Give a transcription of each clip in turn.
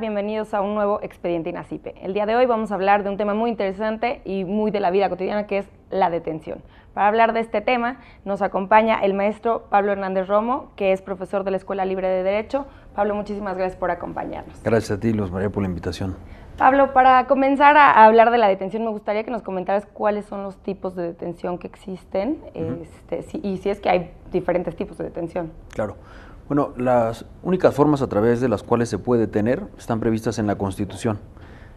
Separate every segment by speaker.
Speaker 1: bienvenidos a un nuevo Expediente INACIPE. El día de hoy vamos a hablar de un tema muy interesante y muy de la vida cotidiana que es la detención. Para hablar de este tema nos acompaña el maestro Pablo Hernández Romo, que es profesor de la Escuela Libre de Derecho. Pablo, muchísimas gracias por acompañarnos.
Speaker 2: Gracias a ti, Luz María, por la invitación.
Speaker 1: Pablo, para comenzar a hablar de la detención, me gustaría que nos comentaras cuáles son los tipos de detención que existen este, y si es que hay diferentes tipos de detención.
Speaker 2: Claro. Bueno, las únicas formas a través de las cuales se puede tener están previstas en la Constitución.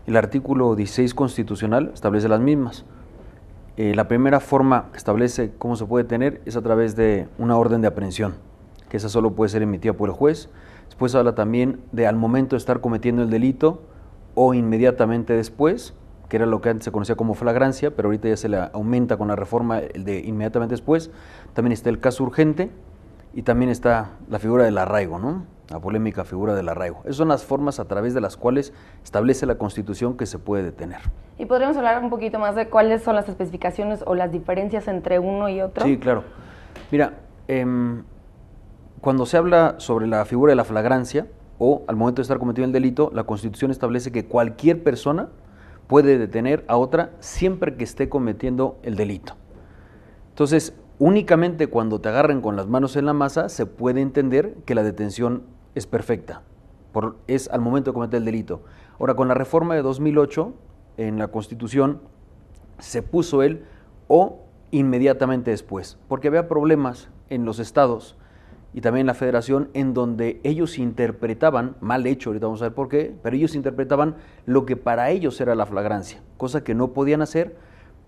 Speaker 2: El artículo 16 constitucional establece las mismas. Eh, la primera forma que establece cómo se puede tener es a través de una orden de aprehensión, que esa solo puede ser emitida por el juez. Después habla también de al momento de estar cometiendo el delito o inmediatamente después, que era lo que antes se conocía como flagrancia, pero ahorita ya se le aumenta con la reforma el de inmediatamente después. También está el caso urgente, y también está la figura del arraigo, ¿no? La polémica figura del arraigo. Esas son las formas a través de las cuales establece la Constitución que se puede detener.
Speaker 1: ¿Y podríamos hablar un poquito más de cuáles son las especificaciones o las diferencias entre uno y otro? Sí,
Speaker 2: claro. Mira, em, cuando se habla sobre la figura de la flagrancia o al momento de estar cometido el delito, la Constitución establece que cualquier persona puede detener a otra siempre que esté cometiendo el delito. Entonces, Únicamente cuando te agarren con las manos en la masa se puede entender que la detención es perfecta, es al momento de cometer el delito. Ahora, con la reforma de 2008 en la Constitución se puso él o inmediatamente después, porque había problemas en los estados y también en la federación en donde ellos interpretaban, mal hecho, ahorita vamos a ver por qué, pero ellos interpretaban lo que para ellos era la flagrancia, cosa que no podían hacer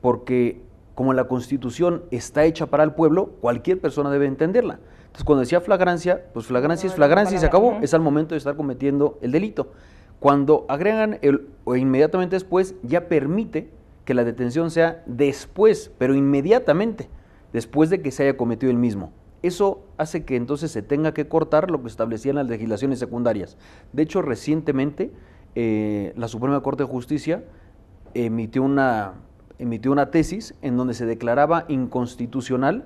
Speaker 2: porque como la Constitución está hecha para el pueblo, cualquier persona debe entenderla. Entonces, cuando decía flagrancia, pues flagrancia es flagrancia y se acabó, es al momento de estar cometiendo el delito. Cuando agregan el o inmediatamente después, ya permite que la detención sea después, pero inmediatamente, después de que se haya cometido el mismo. Eso hace que entonces se tenga que cortar lo que establecían las legislaciones secundarias. De hecho, recientemente eh, la Suprema Corte de Justicia emitió una emitió una tesis en donde se declaraba inconstitucional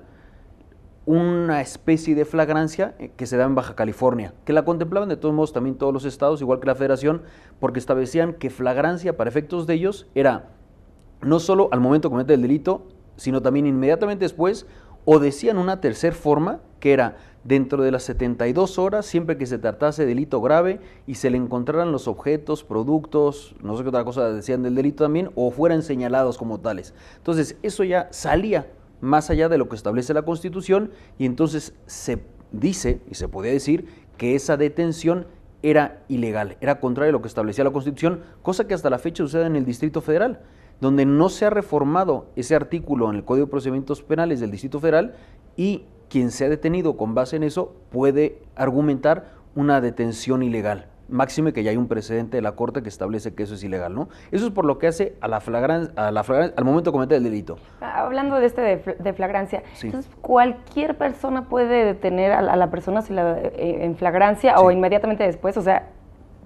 Speaker 2: una especie de flagrancia eh, que se da en Baja California, que la contemplaban de todos modos también todos los estados, igual que la federación, porque establecían que flagrancia para efectos de ellos era no solo al momento de cometer el delito, sino también inmediatamente después, o decían una tercer forma, que era dentro de las 72 horas, siempre que se tratase delito grave y se le encontraran los objetos, productos, no sé qué otra cosa decían del delito también, o fueran señalados como tales. Entonces, eso ya salía más allá de lo que establece la Constitución y entonces se dice, y se podía decir, que esa detención era ilegal, era contrario a lo que establecía la Constitución, cosa que hasta la fecha sucede en el Distrito Federal donde no se ha reformado ese artículo en el Código de Procedimientos Penales del Distrito Federal y quien se ha detenido con base en eso puede argumentar una detención ilegal. Máxime que ya hay un precedente de la Corte que establece que eso es ilegal, ¿no? Eso es por lo que hace a la flagrancia, la al momento de cometer el delito.
Speaker 1: Hablando de este de, flagrancia, entonces cualquier persona puede detener a la, persona eh, en flagrancia o inmediatamente después, o sea,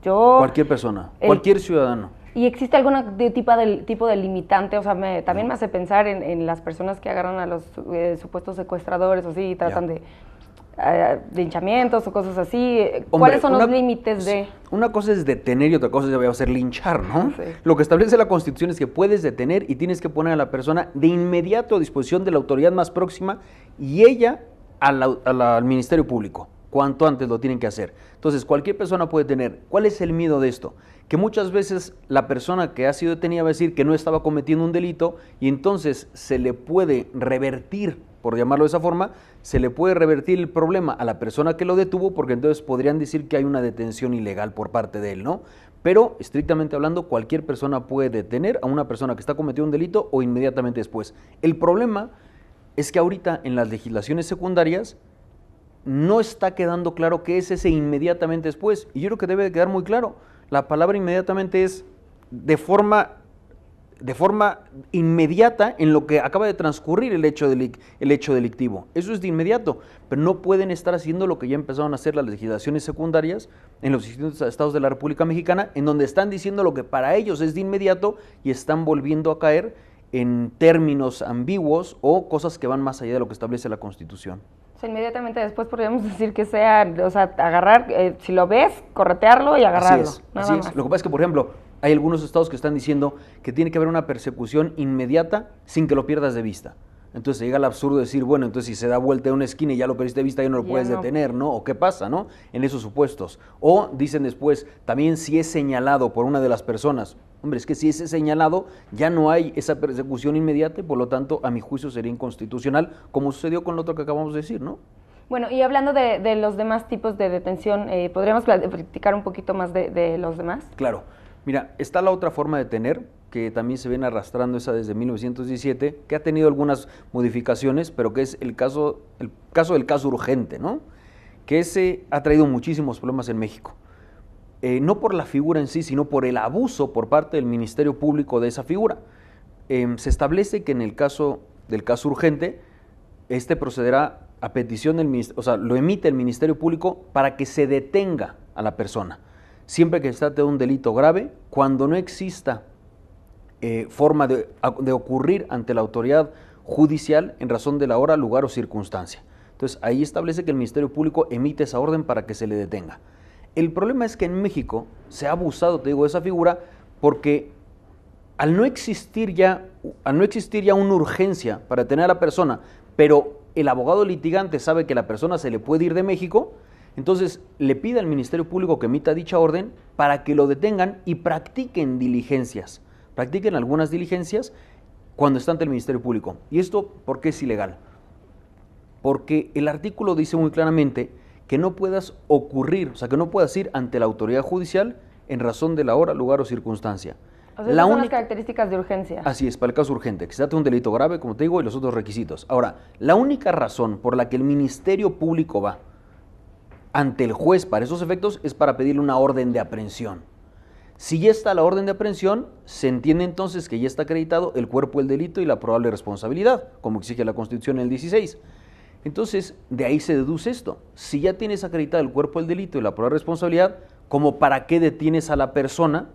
Speaker 1: yo...
Speaker 2: Cualquier persona, cualquier ciudadano.
Speaker 1: ¿Y existe algún tipo, de, tipo de limitante? O sea, también me hace pensar en, las personas que agarran a los eh, supuestos secuestradores o así y tratan de linchamientos eh, o cosas así. ¿Cuáles son los límites de...?
Speaker 2: Una cosa es detener y otra cosa es a linchar, ¿no? Lo que establece la Constitución es que puedes detener y tienes que poner a la persona de inmediato a disposición de la autoridad más próxima y ella al Ministerio Público. Cuanto antes lo tienen que hacer. Entonces, cualquier persona puede tener. ¿Cuál es el miedo de esto? que muchas veces la persona que ha sido detenida va a decir que no estaba cometiendo un delito y entonces se le puede revertir, por llamarlo de esa forma, se le puede revertir el problema a la persona que lo detuvo porque entonces podrían decir que hay una detención ilegal por parte de él, ¿no? Pero estrictamente hablando, cualquier persona puede detener a una persona que está cometiendo un delito o inmediatamente después. El problema es que ahorita en las legislaciones secundarias no está quedando claro qué es ese inmediatamente después. Y yo creo que debe quedar muy claro la palabra inmediatamente es de forma, de forma inmediata en lo que acaba de transcurrir el hecho, el hecho delictivo. Eso es de inmediato, pero no pueden estar haciendo lo que ya empezaron a hacer las legislaciones secundarias en los distintos estados de la República Mexicana, en donde están diciendo lo que para ellos es de inmediato y están volviendo a caer en términos ambiguos o cosas que van más allá de lo que establece la Constitución.
Speaker 1: O sea, inmediatamente después podríamos decir que sea, o sea, agarrar, eh, si lo ves, corretearlo y agarrarlo. Así es,
Speaker 2: Lo que pasa es que, por ejemplo, hay algunos estados que están diciendo que tiene que haber una persecución inmediata sin que lo pierdas de vista. Entonces llega al absurdo decir, bueno, entonces si se da vuelta en una esquina y ya lo perdiste de vista, ya no lo puedes detener, ¿no? ¿O qué pasa, no? En esos supuestos. O dicen después, también si es señalado por una de las personas, Hombre, es que si ese señalado, ya no hay esa persecución inmediata por lo tanto, a mi juicio, sería inconstitucional, como sucedió con lo otro que acabamos de decir, ¿no?
Speaker 1: Bueno, y hablando de, los demás tipos de detención, eh, ¿podríamos platicar un poquito más de, los demás?
Speaker 2: Claro. Mira, está la otra forma de tener, que también se viene arrastrando esa desde 1917, que ha tenido algunas modificaciones, pero que es el caso, el caso del caso urgente, ¿no? Que ese ha traído muchísimos problemas en México. Eh, no por la figura en sí, sino por el abuso por parte del Ministerio Público de esa figura. Em, se establece que en el caso del caso urgente, este procederá a petición del Ministerio, o sea, lo emite el Ministerio Público para que se detenga a la persona, siempre que se trate de un delito grave, cuando no exista eh, forma de, de ocurrir ante la autoridad judicial en razón de la hora, lugar o circunstancia. Entonces, ahí establece que el Ministerio Público emite esa orden para que se le detenga. El problema es que en México se ha abusado, te digo, de esa figura porque al no existir ya, no existir ya una urgencia para tener a la persona, pero el abogado litigante sabe que la persona se le puede ir de México, entonces le pide al Ministerio Público que emita dicha orden para que lo detengan y practiquen diligencias. Practiquen algunas diligencias cuando está ante el Ministerio Público. ¿Y esto por qué es ilegal? Porque el artículo dice muy claramente que no puedas ocurrir, o sea, que no puedas ir ante la autoridad judicial en razón de la hora, lugar o circunstancia.
Speaker 1: la única... son características de urgencia. Así
Speaker 2: es, para el caso urgente, que se un delito grave, como te digo, y los otros requisitos. Ahora, la única razón por la que el Ministerio Público va ante el juez para esos efectos es para pedirle una orden de aprehensión. Si ya está la orden de aprehensión, se entiende entonces que ya está acreditado el cuerpo del delito y la probable responsabilidad, como exige la Constitución en el 16. Entonces, de ahí se deduce esto. Si ya tienes acreditado el cuerpo del delito y la prueba de responsabilidad, ¿como para qué detienes a la persona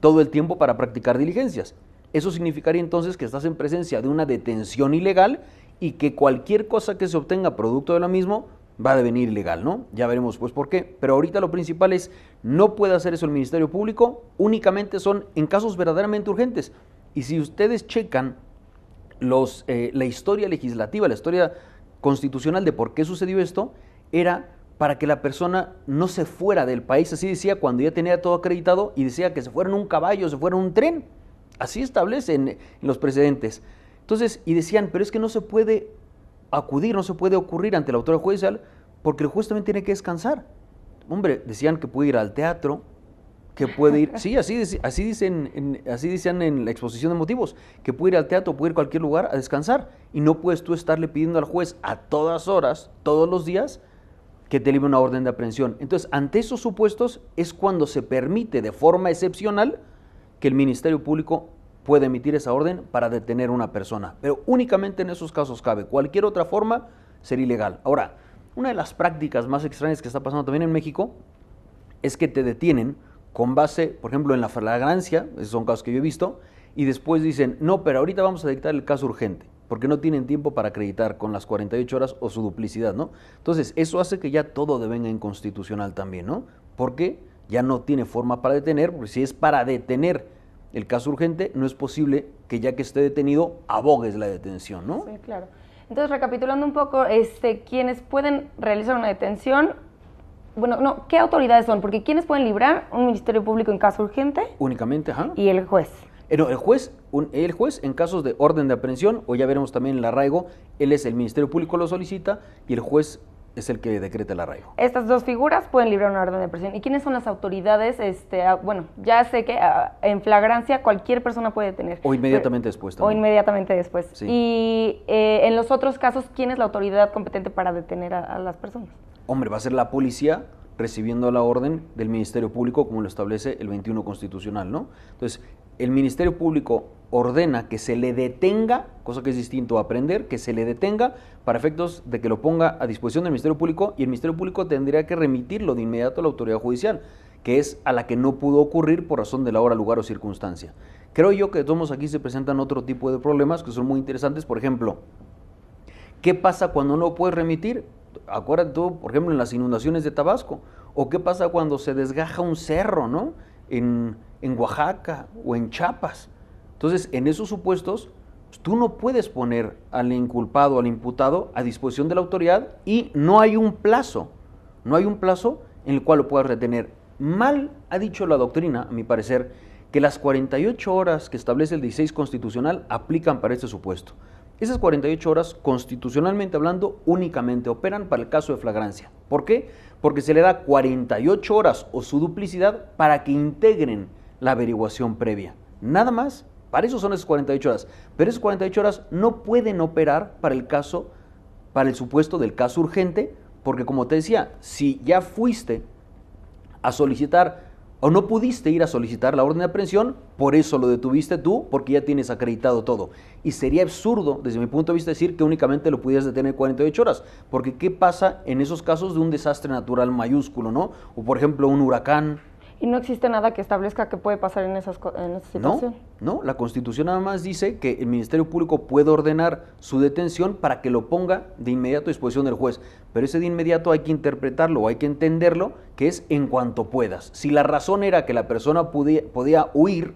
Speaker 2: todo el tiempo para practicar diligencias? Eso significaría entonces que estás en presencia de una detención ilegal y que cualquier cosa que se obtenga producto de lo mismo va a devenir ilegal, ¿no? Ya veremos pues por qué. Pero ahorita lo principal es, no puede hacer eso el Ministerio Público, únicamente son en casos verdaderamente urgentes. Y si ustedes checan los, eh, la historia legislativa, la historia constitucional de por qué sucedió esto era para que la persona no se fuera del país. Así decía cuando ya tenía todo acreditado y decía que se fuera en un caballo, se fuera en un tren. Así establecen los precedentes. Entonces, y decían, pero es que no se puede acudir, no se puede ocurrir ante la autoridad judicial porque el juez también tiene que descansar. Hombre, decían que puede ir al teatro, que puede ir, sí, así, así, dicen, en, así dicen en la exposición de motivos, que puede ir al teatro, puede ir a cualquier lugar a descansar. Y no puedes tú estarle pidiendo al juez a todas horas, todos los días, que te libre una orden de aprehensión. Entonces, ante esos supuestos es cuando se permite de forma excepcional que el Ministerio Público pueda emitir esa orden para detener a una persona. Pero únicamente en esos casos cabe. Cualquier otra forma sería ilegal. Ahora, una de las prácticas más extrañas que está pasando también en México es que te detienen con base, por ejemplo, en la flagrancia, esos son casos que yo he visto, y después dicen, no, pero ahorita vamos a dictar el caso urgente, porque no tienen tiempo para acreditar con las 48 horas o su duplicidad, ¿no? Entonces, eso hace que ya todo devenga inconstitucional también, ¿no? Porque ya no tiene forma para detener, porque si es para detener el caso urgente, no es posible que ya que esté detenido, abogues la detención, ¿no?
Speaker 1: Sí, claro. Entonces, recapitulando un poco, este, quienes pueden realizar una detención bueno, no, ¿qué autoridades son? Porque ¿quiénes pueden librar un ministerio público en caso urgente?
Speaker 2: Únicamente, ajá. Y el juez. no, el juez, el juez en casos de orden de aprehensión, o ya veremos también el arraigo, él es el Ministerio Público lo solicita y el juez es el que decreta el arraigo.
Speaker 1: Estas dos figuras pueden librar una orden de aprehensión. ¿Y quiénes son las autoridades? Este, ah, bueno, ya sé que ah, en flagrancia cualquier persona puede tener. O inmediatamente después. También. O inmediatamente después. Y eh, en los otros casos, ¿quién es la autoridad competente para detener a las personas?
Speaker 2: hombre, va a ser la policía recibiendo la orden del Ministerio Público como lo establece el 21 Constitucional, ¿no? Entonces, el Ministerio Público ordena que se le detenga, cosa que es distinto a aprender, que se le detenga para efectos de que lo ponga a disposición del Ministerio Público y el Ministerio Público tendría que remitirlo de inmediato a la autoridad judicial, que es a la que no pudo ocurrir por razón de la hora, lugar o circunstancia. Creo yo que de todos aquí se presentan otro tipo de problemas que son muy interesantes, por ejemplo, ¿qué pasa cuando no puedes remitir? Acuérdate tú, por ejemplo, en las inundaciones de Tabasco, o qué pasa cuando se desgaja un cerro, ¿no? En, Oaxaca o en Chiapas. Entonces, en esos supuestos, pues, tú no puedes poner al inculpado, al imputado, a disposición de la autoridad y no hay un plazo, no hay un plazo en el cual lo puedas retener. Mal ha dicho la doctrina, a mi parecer, que las 48 horas que establece el 16 constitucional aplican para este supuesto. Esas 48 horas, constitucionalmente hablando, únicamente operan para el caso de flagrancia. ¿Por qué? Porque se le da 48 horas o su duplicidad para que integren la averiguación previa. Nada más, para eso son esas 48 horas. Pero esas 48 horas no pueden operar para el caso, para el supuesto del caso urgente, porque como te decía, si ya fuiste a solicitar o no pudiste ir a solicitar la orden de aprehensión, por eso lo detuviste tú, porque ya tienes acreditado todo. Y sería absurdo, desde mi punto de vista, decir que únicamente lo pudieras detener 48 horas, porque ¿qué pasa en esos casos de un desastre natural mayúsculo, no? O por ejemplo, un huracán,
Speaker 1: y no existe nada que establezca que puede pasar en, esas, en esa situación.
Speaker 2: No, no, la Constitución nada más dice que el Ministerio Público puede ordenar su detención para que lo ponga de inmediato a disposición del juez. Pero ese de inmediato hay que interpretarlo, hay que entenderlo, que es en cuanto puedas. Si la razón era que la persona podía, podía huir,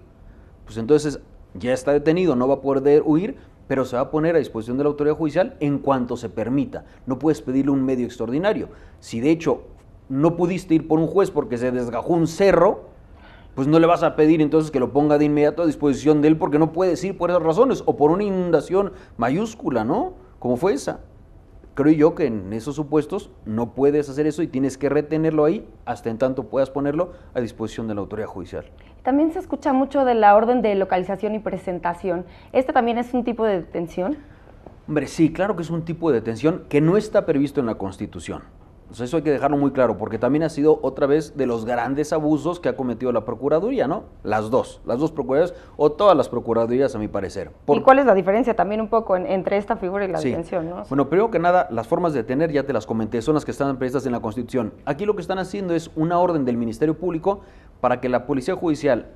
Speaker 2: pues entonces ya está detenido, no va a poder huir, pero se va a poner a disposición de la autoridad judicial en cuanto se permita. No puedes pedirle un medio extraordinario. Si de hecho no pudiste ir por un juez porque se desgajó un cerro, pues no le vas a pedir entonces que lo ponga de inmediato a disposición de él porque no puedes ir por esas razones o por una inundación mayúscula, ¿no? Como fue esa. Creo yo que en esos supuestos no puedes hacer eso y tienes que retenerlo ahí hasta en tanto puedas ponerlo a disposición de la autoridad judicial.
Speaker 1: También se escucha mucho de la orden de localización y presentación. ¿Este también es un tipo de detención?
Speaker 2: Hombre, sí, claro que es un tipo de detención que no está previsto en la Constitución eso hay que dejarlo muy claro, porque también ha sido otra vez de los grandes abusos que ha cometido la Procuraduría, ¿no? Las dos, las dos Procuradurías o todas las Procuradurías a mi parecer. ¿Y cuál
Speaker 1: es la diferencia también un poco entre esta figura y la detención?
Speaker 2: Bueno, primero que nada, las formas de detener, ya te las comenté, son las que están previstas en la Constitución. Aquí lo que están haciendo es una orden del Ministerio Público para que la Policía Judicial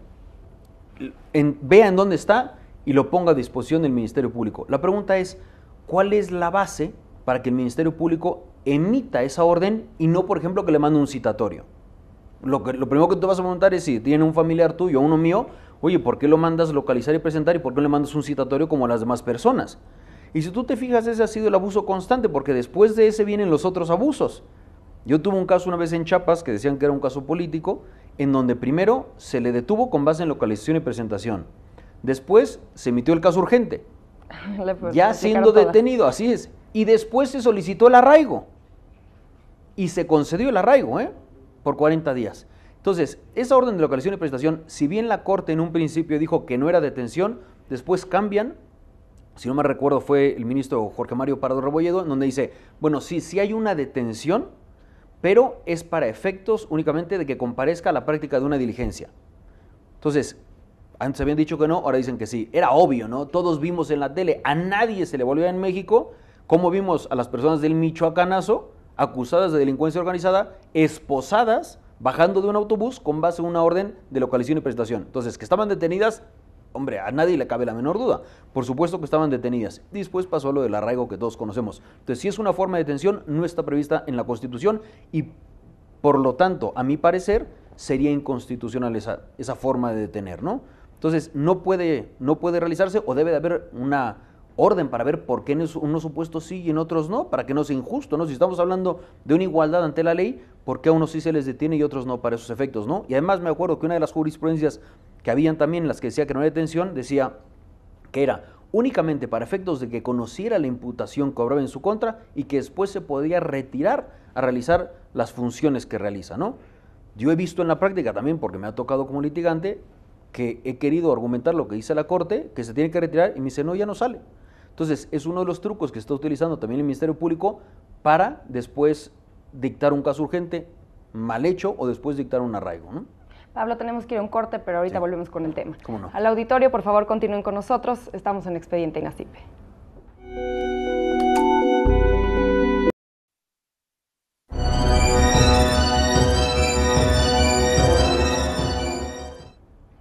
Speaker 2: vea en dónde está y lo ponga a disposición del Ministerio Público. La pregunta es, ¿cuál es la base para que el Ministerio Público emita esa orden y no, por ejemplo, que le mande un citatorio. Lo, que, lo primero que tú vas a preguntar es si tiene un familiar tuyo, uno mío, oye, ¿por qué lo mandas localizar y presentar y por qué le mandas un citatorio como a las demás personas? Y si tú te fijas, ese ha sido el abuso constante, porque después de ese vienen los otros abusos. Yo tuve un caso una vez en Chiapas que decían que era un caso político, en donde primero se le detuvo con base en localización y presentación. Después se emitió el caso urgente,
Speaker 1: ya siendo detenido,
Speaker 2: así es. Y después se solicitó el arraigo y se concedió el arraigo ¿eh? por 40 días. Entonces, esa orden de localización y prestación, si bien la Corte en un principio dijo que no era detención, después cambian, si no me recuerdo fue el ministro Jorge Mario Pardo Rebolledo, donde dice, bueno, sí, sí hay una detención, pero es para efectos únicamente de que comparezca la práctica de una diligencia. Entonces, antes habían dicho que no, ahora dicen que sí. Era obvio, ¿no? Todos vimos en la tele, a nadie se le volvió en México, como vimos a las personas del Michoacanazo, acusadas de delincuencia organizada, esposadas, bajando de un autobús con base en una orden de localización y prestación. Entonces, que estaban detenidas, hombre, a nadie le cabe la menor duda. Por supuesto que estaban detenidas. Después pasó lo del arraigo que todos conocemos. Entonces, si es una forma de detención, no está prevista en la Constitución y, por lo tanto, a mi parecer, sería inconstitucional esa, esa forma de detener, ¿no? Entonces, no puede, no puede realizarse o debe de haber una orden para ver por qué en unos supuestos sí y en otros no, para que no sea injusto, ¿no? Si estamos hablando de una igualdad ante la ley, ¿por qué a unos sí se les detiene y otros no para esos efectos, ¿no? Y además me acuerdo que una de las jurisprudencias que habían también, las que decía que no hay detención, decía que era únicamente para efectos de que conociera la imputación que obraba en su contra y que después se podía retirar a realizar las funciones que realiza, ¿no? Yo he visto en la práctica también, porque me ha tocado como litigante, que he querido argumentar lo que dice la corte, que se tiene que retirar y me dice, no, ya no sale. Entonces, es uno de los trucos que está utilizando también el Ministerio Público para después dictar un caso urgente mal hecho o después dictar un arraigo. ¿no?
Speaker 1: Pablo, tenemos que ir a un corte, pero ahorita volvemos con el tema. ¿Cómo no? Al auditorio, por favor, continúen con nosotros. Estamos en Expediente en Acipe.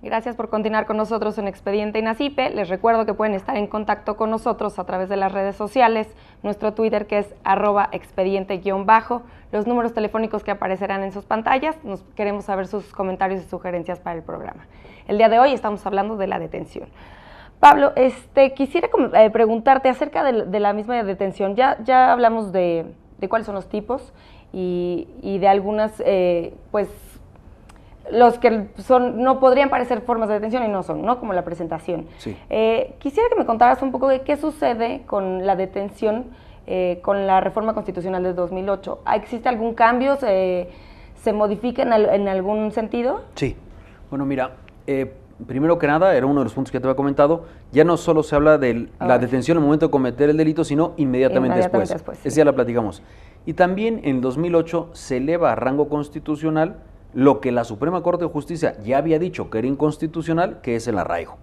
Speaker 1: Gracias por continuar con nosotros en Expediente Inacipe. Les recuerdo que pueden estar en contacto con nosotros a través de las redes sociales, nuestro Twitter que es arroba expediente-bajo, los números telefónicos que aparecerán en sus pantallas. Nos queremos saber sus comentarios y sugerencias para el programa. El día de hoy estamos hablando de la detención. Pablo, este, quisiera eh, preguntarte acerca de, la misma detención. Ya, ya hablamos de, cuáles son los tipos y, de algunas eh, pues, los que son, no podrían parecer formas de detención y no son, ¿no? Como la presentación. Eh, quisiera que me contaras un poco de qué sucede con la detención eh, con la reforma constitucional de 2008. ¿Ah, ¿Existe algún cambio? ¿Se, se modifica en, algún sentido?
Speaker 2: Sí. Bueno, mira, eh, primero que nada, era uno de los puntos que te había comentado, ya no solo se habla de la detención en el momento de cometer el delito, sino inmediatamente, después. Esa ya la platicamos. Y también en 2008 se eleva a rango constitucional lo que la Suprema Corte de Justicia ya había dicho que era inconstitucional, que es el arraigo.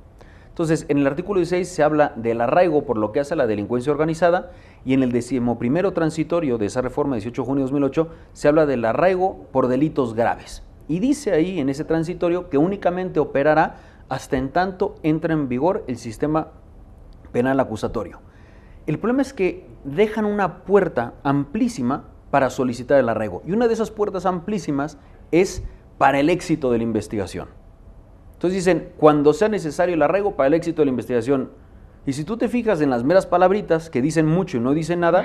Speaker 2: Entonces, en el artículo 16 se habla del arraigo por lo que hace a la delincuencia organizada y en el decimoprimero transitorio de esa reforma 18 de junio de 2008 se habla del arraigo por delitos graves. Y dice ahí en ese transitorio que únicamente operará hasta en tanto entra en vigor el sistema penal acusatorio. El problema es que dejan una puerta amplísima para solicitar el arraigo. Y una de esas puertas amplísimas es para el éxito de la investigación. Entonces dicen, cuando sea necesario el arraigo para el éxito de la investigación. Y si tú te fijas en las meras palabritas que dicen mucho y no dicen nada,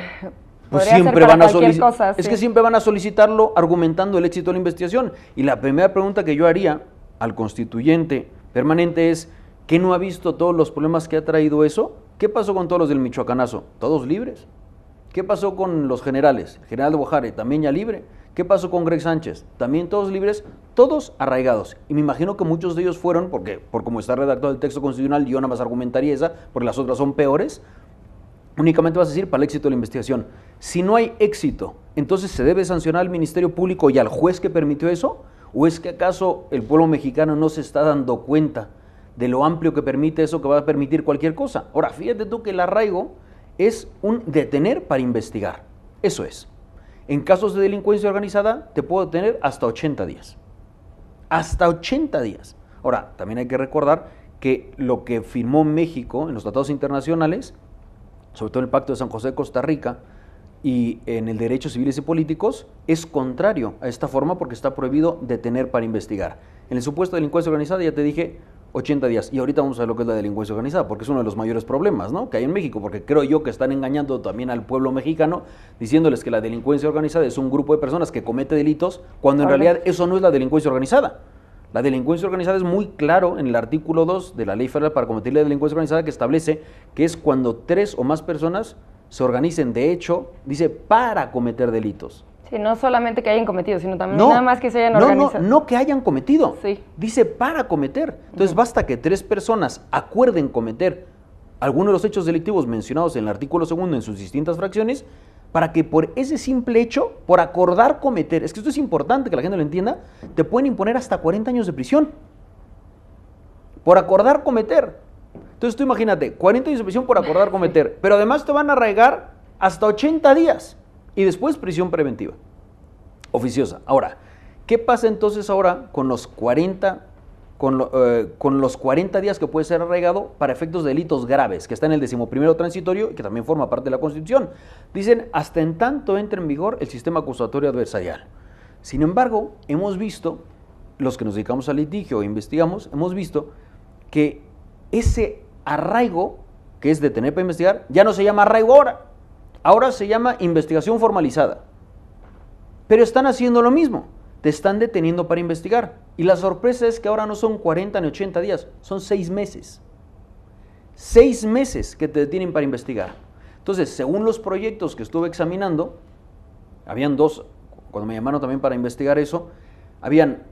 Speaker 1: pues siempre van a solicitar. que siempre
Speaker 2: van a solicitarlo argumentando el éxito de la investigación. Y la primera pregunta que yo haría al constituyente permanente es: ¿qué no ha visto todos los problemas que ha traído eso? ¿Qué pasó con todos los del Michoacanazo? ¿Todos libres? ¿Qué pasó con los generales? general de Bojare, también ya libre. ¿Qué pasó con Greg Sánchez? También todos libres, todos arraigados. Y me imagino que muchos de ellos fueron, porque por como está redactado el texto constitucional, yo nada más argumentaría esa, porque las otras son peores. Únicamente vas a decir para el éxito de la investigación. Si no hay éxito, entonces se debe sancionar al Ministerio Público y al juez que permitió eso, o es que acaso el pueblo mexicano no se está dando cuenta de lo amplio que permite eso, que va a permitir cualquier cosa. Ahora, fíjate tú que el arraigo es un detener para investigar. Eso es. En casos de delincuencia organizada, te puedo detener hasta 80 días. Hasta 80 días. Ahora, también hay que recordar que lo que firmó México en los tratados internacionales, sobre todo en el Pacto de San José de Costa Rica, y en el derecho civiles y políticos es contrario a esta forma porque está prohibido detener para investigar. En el supuesto de delincuencia organizada, ya te dije, 80 días. Y ahorita vamos a ver lo que es la delincuencia organizada, porque es uno de los mayores problemas ¿no? que hay en México, porque creo yo que están engañando también al pueblo mexicano, diciéndoles que la delincuencia organizada es un grupo de personas que comete delitos, cuando en realidad eso no es la delincuencia organizada. La delincuencia organizada es muy claro en el artículo 2 de la Ley Federal para cometer la delincuencia organizada que establece que es cuando tres o más personas se organicen de hecho, dice, para cometer delitos.
Speaker 1: Sí, no solamente que hayan cometido, sino también nada más que se hayan no, organizado.
Speaker 2: No, no que hayan cometido. Sí. Dice para cometer. Entonces basta que tres personas acuerden cometer alguno de los hechos delictivos mencionados en el artículo segundo en sus distintas fracciones para que por ese simple hecho, por acordar cometer, es que esto es importante que la gente lo entienda, te pueden imponer hasta 40 años de prisión. Por acordar cometer. Entonces tú imagínate, 40 años de prisión por acordar cometer, pero además te van a arraigar hasta 80 días y después prisión preventiva, oficiosa. Ahora, ¿qué pasa entonces ahora con los 40, eh, con, los días que puede ser arraigado para efectos de delitos graves, que está en el decimoprimero transitorio y que también forma parte de la Constitución? Dicen, hasta en tanto entra en vigor el sistema acusatorio adversarial. Sin embargo, hemos visto, los que nos dedicamos al litigio e investigamos, hemos visto que ese arraigo, que es detener para investigar, ya no se llama arraigo ahora, Ahora se llama investigación formalizada. Pero están haciendo lo mismo. Te están deteniendo para investigar. Y la sorpresa es que ahora no son 40 ni 80 días, son 6 meses. 6 meses que te detienen para investigar. Entonces, según los proyectos que estuve examinando, habían dos, cuando me llamaron también para investigar eso, habían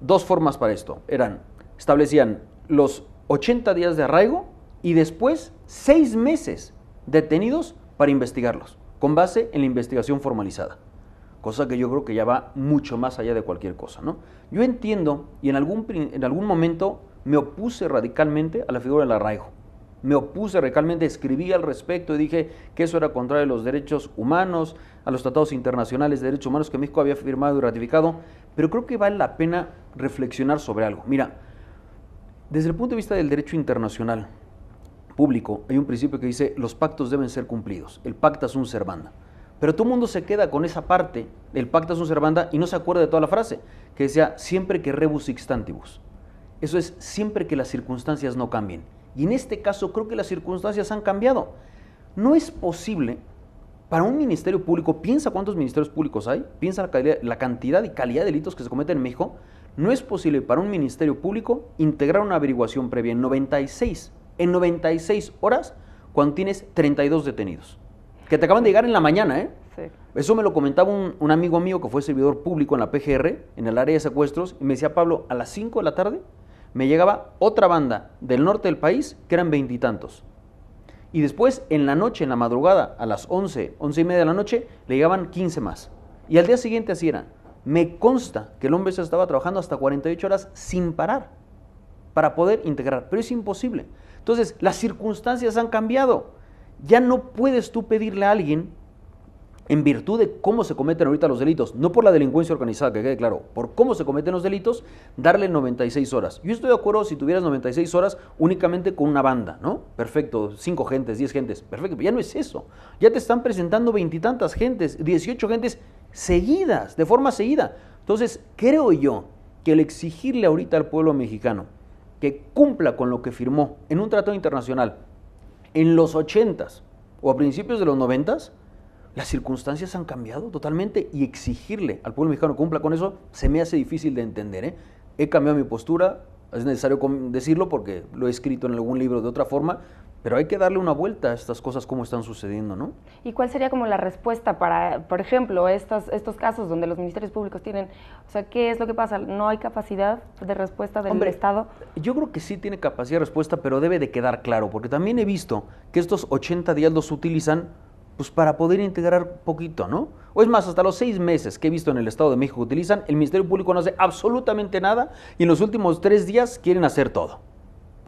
Speaker 2: dos formas para esto. Eran, establecían los 80 días de arraigo y después 6 meses detenidos para investigarlos, con base en la investigación formalizada. Cosa que yo creo que ya va mucho más allá de cualquier cosa. ¿no? Yo entiendo y en algún, en algún momento me opuse radicalmente a la figura del arraigo. Me opuse radicalmente, escribí al respecto y dije que eso era contrario a los derechos humanos, a los tratados internacionales de derechos humanos que México había firmado y ratificado, pero creo que vale la pena reflexionar sobre algo. Mira, desde el punto de vista del derecho internacional, público, hay un principio que dice, los pactos deben ser cumplidos, el pacta un servanda. Pero todo el mundo se queda con esa parte, el pacta un servanda, y no se acuerda de toda la frase, que decía, siempre que rebus ixtantibus. Eso es, siempre que las circunstancias no cambien. Y en este caso creo que las circunstancias han cambiado. No es posible para un ministerio público, piensa cuántos ministerios públicos hay, piensa la, la cantidad y calidad de delitos que se cometen en México, no es posible para un ministerio público integrar una averiguación previa en 96 en 96 horas cuando tienes 32 detenidos. Que te acaban de llegar en la mañana, ¿eh? Sí. Eso me lo comentaba un, amigo mío que fue servidor público en la PGR, en el área de secuestros, y me decía, Pablo, a las 5 de la tarde me llegaba otra banda del norte del país que eran veintitantos. Y, después, en la noche, en la madrugada, a las 11, 11 y media de la noche, le llegaban 15 más. Y al día siguiente así eran. Me consta que el hombre se estaba trabajando hasta 48 horas sin parar para poder integrar, pero es imposible. Entonces, las circunstancias han cambiado. Ya no puedes tú pedirle a alguien, en virtud de cómo se cometen ahorita los delitos, no por la delincuencia organizada, que quede claro, por cómo se cometen los delitos, darle 96 horas. Yo estoy de acuerdo si tuvieras 96 horas únicamente con una banda, ¿no? Perfecto, 5 gentes, 10 gentes, perfecto, pero ya no es eso. Ya te están presentando veintitantas gentes, 18 gentes seguidas, de forma seguida. Entonces, creo yo que el exigirle ahorita al pueblo mexicano que cumpla con lo que firmó en un tratado internacional en los 80s o a principios de los 90 las circunstancias han cambiado totalmente y exigirle al pueblo mexicano que cumpla con eso se me hace difícil de entender. ¿eh? He cambiado mi postura, es necesario decirlo porque lo he escrito en algún libro de otra forma, pero hay que darle una vuelta a estas cosas, cómo están sucediendo, ¿no?
Speaker 1: ¿Y cuál sería como la respuesta para, por ejemplo, estos casos donde los ministerios públicos tienen, o sea, ¿qué es lo que pasa? ¿No hay capacidad de respuesta del Estado?
Speaker 2: Yo creo que sí tiene capacidad de respuesta, pero debe de quedar claro, porque también he visto que estos 80 días los utilizan pues para poder integrar poquito, ¿no? O es más, hasta los seis meses que he visto en el Estado de México utilizan, el Ministerio Público no hace absolutamente nada y en los últimos tres días quieren hacer todo.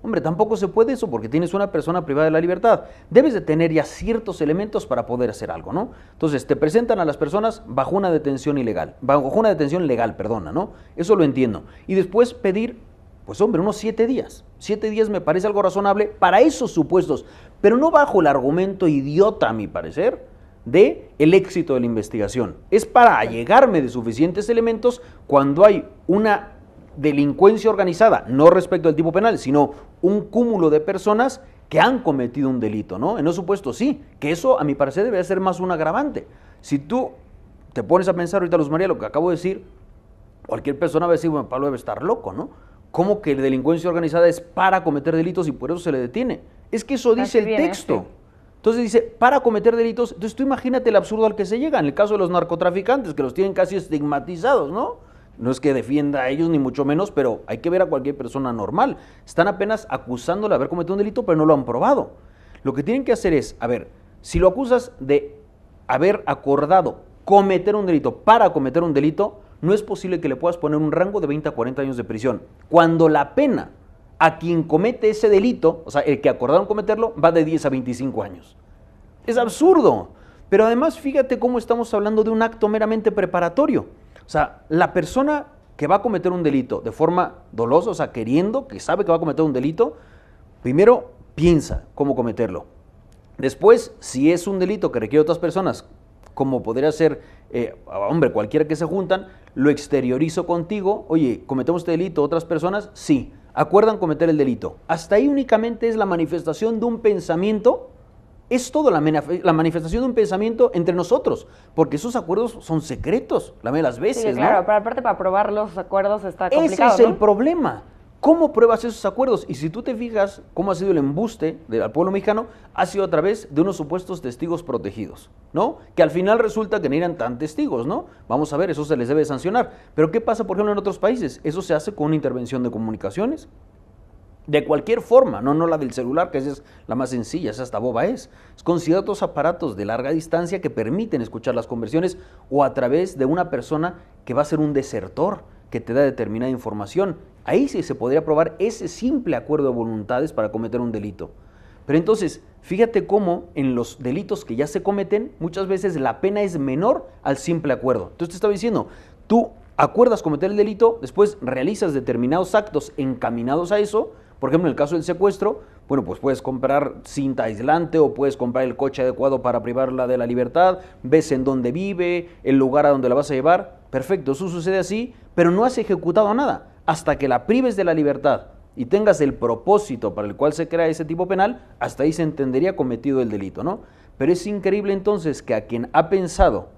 Speaker 2: Hombre, tampoco se puede eso porque tienes una persona privada de la libertad. Debes de tener ya ciertos elementos para poder hacer algo, ¿no? Entonces, te presentan a las personas bajo una detención ilegal, bajo una detención legal, perdona, ¿no? Eso lo entiendo. Y después pedir, pues hombre, unos siete días. Siete días me parece algo razonable para esos supuestos, pero no bajo el argumento idiota, a mi parecer, de el éxito de la investigación. Es para allegarme de suficientes elementos cuando hay una delincuencia organizada, no respecto al tipo penal, sino un cúmulo de personas que han cometido un delito, ¿no? En un supuesto sí, que eso a mi parecer debe ser más un agravante. Si tú te pones a pensar ahorita, Luz María, lo que acabo de decir, cualquier persona va a decir, bueno, Pablo debe estar loco, ¿no? ¿Cómo que la delincuencia organizada es para cometer delitos y por eso se le detiene? Es que eso dice el texto. Entonces dice, para cometer delitos, entonces tú imagínate el absurdo al que se llega, en el caso de los narcotraficantes, que los tienen casi estigmatizados, ¿no? No es que defienda a ellos, ni mucho menos, pero hay que ver a cualquier persona normal. Están apenas acusándole de haber cometido un delito, pero no lo han probado. Lo que tienen que hacer es, a ver, si lo acusas de haber acordado cometer un delito para cometer un delito, no es posible que le puedas poner un rango de 20 a 40 años de prisión. Cuando la pena a quien comete ese delito, o sea, el que acordaron cometerlo, va de 10 a 25 años. Es absurdo. Pero además fíjate cómo estamos hablando de un acto meramente preparatorio. O sea, la persona que va a cometer un delito de forma dolosa, o sea, queriendo, que sabe que va a cometer un delito, primero piensa cómo cometerlo. Después, si es un delito que requiere otras personas, como podría ser, eh, hombre, cualquiera que se juntan, lo exteriorizo contigo, oye, cometemos este delito, otras personas, sí, acuerdan cometer el delito. Hasta ahí únicamente es la manifestación de un pensamiento es todo la, manifestación de un pensamiento entre nosotros, porque esos acuerdos son secretos, la mayoría de las veces. Sí, claro,
Speaker 1: aparte para probar los acuerdos está complicado. Ese es el
Speaker 2: problema. ¿Cómo pruebas esos acuerdos? Y si tú te fijas cómo ha sido el embuste del pueblo mexicano, ha sido a través de unos supuestos testigos protegidos, ¿no? Que al final resulta que no eran tan testigos, ¿no? Vamos a ver, eso se les debe sancionar. Pero ¿qué pasa, por ejemplo, en otros países? Eso se hace con una intervención de comunicaciones, de cualquier forma, no, no la del celular, que es la más sencilla, esa hasta boba es. Es con aparatos de larga distancia que permiten escuchar las conversiones o a través de una persona que va a ser un desertor, que te da determinada información. Ahí sí se podría aprobar ese simple acuerdo de voluntades para cometer un delito. Pero entonces, fíjate cómo en los delitos que ya se cometen, muchas veces la pena es menor al simple acuerdo. Entonces te estaba diciendo, tú acuerdas cometer el delito, después realizas determinados actos encaminados a eso, por ejemplo, en el caso del secuestro, bueno, pues puedes comprar cinta aislante o puedes comprar el coche adecuado para privarla de la libertad, ves en dónde vive, el lugar a donde la vas a llevar. Perfecto, eso sucede así, pero no has ejecutado nada hasta que la prives de la libertad y tengas el propósito para el cual se crea ese tipo penal, hasta ahí se entendería cometido el delito, ¿no? Pero es increíble entonces que a quien ha pensado